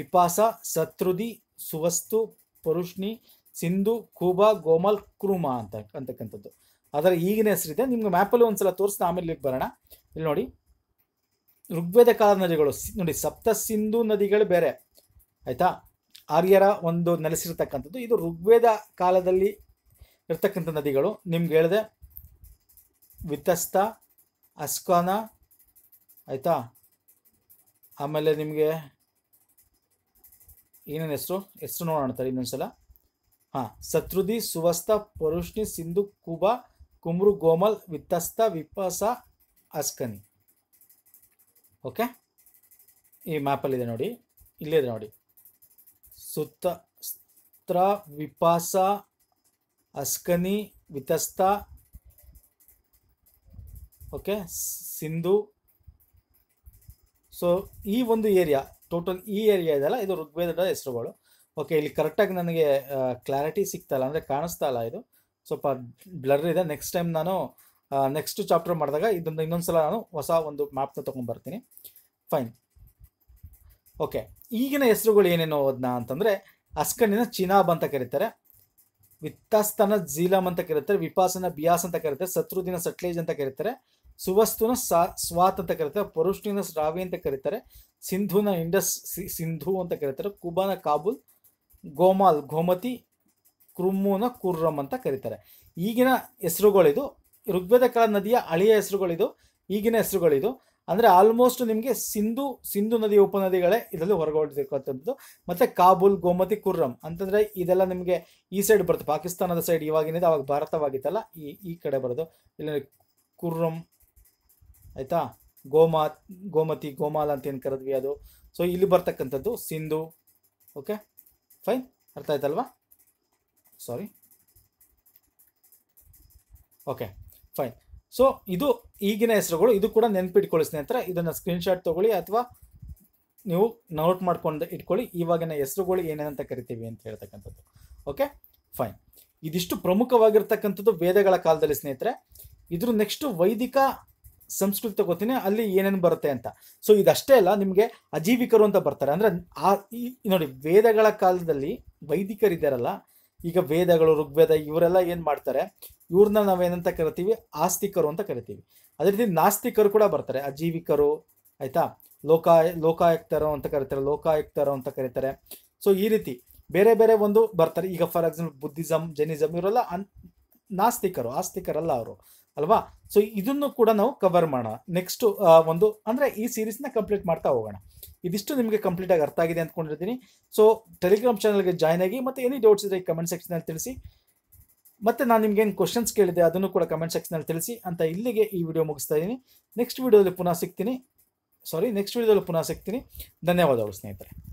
ವಿಪಾಸ ಸತ್ರುದಿ ಸುವಸ್ತು ಪರುಷ್ಣಿ ಸಿಂಧು ಕೂಬಾ ಗೋಮಲ್ ಕ್ರೂಮಾ ಅಂತ ಅಂತಕ್ಕಂಥದ್ದು ಅದರ ಈಗಿನ ಹೆಸರಿದೆ ನಿಮ್ಗೆ ಮ್ಯಾಪಲ್ಲಿ ಒಂದ್ಸಲ ತೋರಿಸ್ತಾ ಆಮೇಲೆ ಬರೋಣ ಇಲ್ಲಿ ನೋಡಿ ಋಗ್ವೇದ ಕಾಲದ ನದಿಗಳು ನೋಡಿ ಸಪ್ತ ಸಿಂಧು ನದಿಗಳು ಬೇರೆ ಆಯಿತಾ ಆರ್ಯರ ಒಂದು ನೆಲೆಸಿರ್ತಕ್ಕಂಥದ್ದು ಇದು ಋಗ್ವೇದ ಕಾಲದಲ್ಲಿ ಇರ್ತಕ್ಕಂಥ ನದಿಗಳು ನಿಮ್ಗೆ ಹೇಳಿದೆ ವಿತಸ್ತ ಅಸ್ಕಾನ ಆಯಿತಾ ಆಮೇಲೆ ನಿಮಗೆ ಏನೇನು ಹೆಸರು ಹೆಸರು ನೋಡೋಣ ಇನ್ನೊಂದು ಸಲ ಹಾಂ ಸತ್ರುದಿ ಸುವಸ್ತ ಪರುಷ್ಣಿ ಸಿಂಧು ಕುಬ ಕುಮ್ರು ಗೋಮಲ್ ವಿತ್ತಸ್ತ ವಿಪಾಸ ಅಸ್ಕನಿ ಓಕೆ ಈ ಮ್ಯಾಪಲ್ಲಿದೆ ನೋಡಿ ಇಲ್ಲೇ ಇದೆ ನೋಡಿ ಸುತ್ತ ಸ್ತ್ರ ವಿಪಾಸ ಅಸ್ಕನಿ ವಿತಸ್ತ ಓಕೆ ಸಿಂಧು ಸೊ ಈ ಒಂದು ಏರಿಯಾ ಟೋಟಲ್ ಈ ಏರಿಯಾ ಇದೆಲ್ಲ ಇದು ಋಗ್ವೇದದ ಹೆಸರುಗಳು ಓಕೆ ಇಲ್ಲಿ ಕರೆಕ್ಟಾಗಿ ನನಗೆ ಕ್ಲಾರಿಟಿ ಸಿಗ್ತಾ ಇಲ್ಲ ಅಂದರೆ ಕಾಣಿಸ್ತಾ ಇಲ್ಲ ಇದು ಸ್ವಲ್ಪ ಬ್ಲರ್ ಇದೆ ನೆಕ್ಸ್ಟ್ ಟೈಮ್ ನಾನು ನೆಕ್ಸ್ಟ್ ಚಾಪ್ಟರ್ ಮಾಡಿದಾಗ ಇದನ್ನು ಇನ್ನೊಂದು ಸಲ ನಾನು ಹೊಸ ಒಂದು ಮ್ಯಾಪ್ನ ತೊಗೊಂಡ್ಬರ್ತೀನಿ ಫೈನ್ ಓಕೆ ಈಗಿನ ಹೆಸರುಗಳು ಏನೇನು ಅದನ್ನ ಅಂತಂದರೆ ಅಸ್ಕಣ್ಣಿನ ಚಿನಾಬ್ ಅಂತ ಕರೀತಾರೆ ವಿತ್ತಸ್ತನ ಝೀಲಮ್ ಅಂತ ಕರೀತಾರೆ ವಿಪಾಸನ ಬಿಯಾಸ್ ಅಂತ ಕರೀತಾರೆ ಶತ್ರುದಿನ ಸಟ್ಲೇಜ್ ಅಂತ ಕರೀತಾರೆ ಸುವಸ್ತುನ ಸಾ ಸ್ವಾತ್ ಅಂತ ಕರೀತಾರೆ ಪರುಷ್ಣಿನ ಸ್ರಾವಿ ಅಂತ ಕರೀತಾರೆ ಸಿಂಧುನ ಇಂಡಸ್ ಸಿಂಧು ಅಂತ ಕರೀತಾರೆ ಕುಬಾನ ಕಾಬುಲ್ ಗೋಮಾಲ್ ಗೋಮತಿ ಕ್ರುಮ್ಮುನ ಕುರ್ರಮ್ ಅಂತ ಕರೀತಾರೆ ಈಗಿನ ಹೆಸರುಗಳಿದು ಋಗ್ವೇದ ಕಾಲ ನದಿಯ ಹಳೆಯ ಹೆಸರುಗಳಿದು ಈಗಿನ ಹೆಸರುಗಳಿದು ಅಂದರೆ ಆಲ್ಮೋಸ್ಟ್ ನಿಮಗೆ ಸಿಂಧು ಸಿಂಧು ನದಿ ಉಪನದಿಗಳೇ ಇದರಲ್ಲಿ ಅಂತದ್ದು ಮತ್ತು ಕಾಬೂಲ್ ಗೋಮತಿ ಕುರ್ರಂ ಅಂತಂದರೆ ಇದೆಲ್ಲ ನಿಮಗೆ ಈ ಸೈಡ್ ಬರುತ್ತೆ ಪಾಕಿಸ್ತಾನದ ಸೈಡ್ ಇವಾಗಿನಿದೆ ಅವಾಗ ಭಾರತವಾಗಿತ್ತಲ್ಲ ಈ ಈ ಕಡೆ ಬರೋದು ಇಲ್ಲ ಕುರ್ರಂ ಆಯಿತಾ ಗೋಮಾ ಗೋಮತಿ ಗೋಮಾಲ್ ಅಂತ ಏನು ಕರೆದ್ವಿ ಅದು ಸೊ ಇಲ್ಲಿ ಬರ್ತಕ್ಕಂಥದ್ದು ಸಿಂಧು ಓಕೆ ಫೈನ್ ಅರ್ಥ ಆಯ್ತಲ್ವಾ ಸಾರಿ ಓಕೆ ಫೈನ್ ಸೊ ಇದು ಈಗಿನ ಹೆಸರುಗಳು ಇದು ಕೂಡ ನೆನಪಿಟ್ಕೊಳ್ಳಿ ಸ್ನೇಹಿತರೆ ಇದನ್ನು ಸ್ಕ್ರೀನ್ಶಾಟ್ ತೊಗೊಳ್ಳಿ ಅಥವಾ ನೀವು ನೋಟ್ ಮಾಡ್ಕೊಂಡು ಇಟ್ಕೊಳ್ಳಿ ಇವಾಗಿನ ಹೆಸರುಗಳು ಅಂತ ಕರಿತೀವಿ ಅಂತ ಹೇಳ್ತಕ್ಕಂಥದ್ದು ಓಕೆ ಫೈನ್ ಇದಿಷ್ಟು ಪ್ರಮುಖವಾಗಿರ್ತಕ್ಕಂಥದ್ದು ವೇದಗಳ ಕಾಲದಲ್ಲಿ ಸ್ನೇಹಿತರೆ ಇದ್ರ ನೆಕ್ಸ್ಟ್ ವೈದಿಕ ಸಂಸ್ಕೃತಿ ತಗೋತೀನಿ ಅಲ್ಲಿ ಏನೇನು ಬರುತ್ತೆ ಅಂತ ಸೊ ಇದಷ್ಟೇ ಅಲ್ಲ ನಿಮಗೆ ಅಜೀವಿಕರು ಅಂತ ಬರ್ತಾರೆ ಅಂದರೆ ಆ ಈ ನೋಡಿ ವೇದಗಳ ಕಾಲದಲ್ಲಿ ವೈದಿಕರಿದ್ದಾರಲ್ಲ ಈಗ ವೇದಗಳು ಋಗ್ವೇದ ಇವರೆಲ್ಲ ಏನು ಮಾಡ್ತಾರೆ ಇವ್ರನ್ನ ನಾವೇನಂತ ಕರಿತೀವಿ ಆಸ್ತಿಕರು ಅಂತ ಕರಿತೀವಿ ಅದೇ ರೀತಿ ನಾಸ್ತಿಕರು ಕೂಡ ಬರ್ತಾರೆ ಅಜೀವಿಕರು ಆಯಿತಾ ಲೋಕಾಯ ಲೋಕಾಯುಕ್ತರು ಅಂತ ಕರೀತಾರೆ ಲೋಕಾಯುಕ್ತರು ಅಂತ ಕರೀತಾರೆ ಸೊ ಈ ರೀತಿ ಬೇರೆ ಬೇರೆ ಒಂದು ಬರ್ತಾರೆ ಈಗ ಫಾರ್ ಎಕ್ಸಾಂಪಲ್ ಬುದ್ಧಿಸಮ್ ಜೈನಿಸಮ್ ಇವರೆಲ್ಲ ಅನ್ ನಾಸ್ತಿಕರು ಆಸ್ತಿಕರಲ್ಲ ಅವರು ಅಲ್ವಾ ಸೊ ಇದನ್ನು ಕೂಡ ನಾವು ಕವರ್ ಮಾಡೋಣ ನೆಕ್ಸ್ಟ್ ಒಂದು ಅಂದರೆ ಈ ಸೀರೀಸ್ನ ಕಂಪ್ಲೀಟ್ ಮಾಡ್ತಾ ಹೋಗೋಣ ಇದಿಷ್ಟು ನಿಮಗೆ ಕಂಪ್ಲೀಟಾಗಿ ಅರ್ಥ ಆಗಿದೆ ಅಂದ್ಕೊಂಡಿರ್ತೀನಿ ಸೊ ಟೆಲಿಗ್ರಾಮ್ ಚಾನಲ್ಗೆ ಜಾಯ್ನ್ ಆಗಿ ಮತ್ತೆ ಏನೇ ಡೌಟ್ಸ್ ಇದ್ರೆ ಕಮೆಂಟ್ ಸೆಕ್ಷನಲ್ಲಿ ತಿಳಿಸಿ ಮತ್ತು ನಾನು ಏನು ಕ್ವಶನ್ಸ್ ಕೇಳಿದೆ ಅದನ್ನು ಕೂಡ ಕಮೆಂಟ್ ಸೆಕ್ಷನಲ್ಲಿ ತಿಳಿಸಿ ಅಂತ ಇಲ್ಲಿಗೆ ಈ ವಿಡಿಯೋ ಮುಗಿಸ್ತಾ ಇದ್ದೀನಿ ನೆಕ್ಸ್ಟ್ ವಿಡಿಯೋದಲ್ಲಿ ಪುನಃ ಸಿಗ್ತೀನಿ ಸಾರಿ ನೆಕ್ಸ್ಟ್ ವಿಡಿಯೋದಲ್ಲಿ ಪುನಃ ಸಿಗ್ತೀನಿ ಧನ್ಯವಾದಗಳು ಸ್ನೇಹಿತರೆ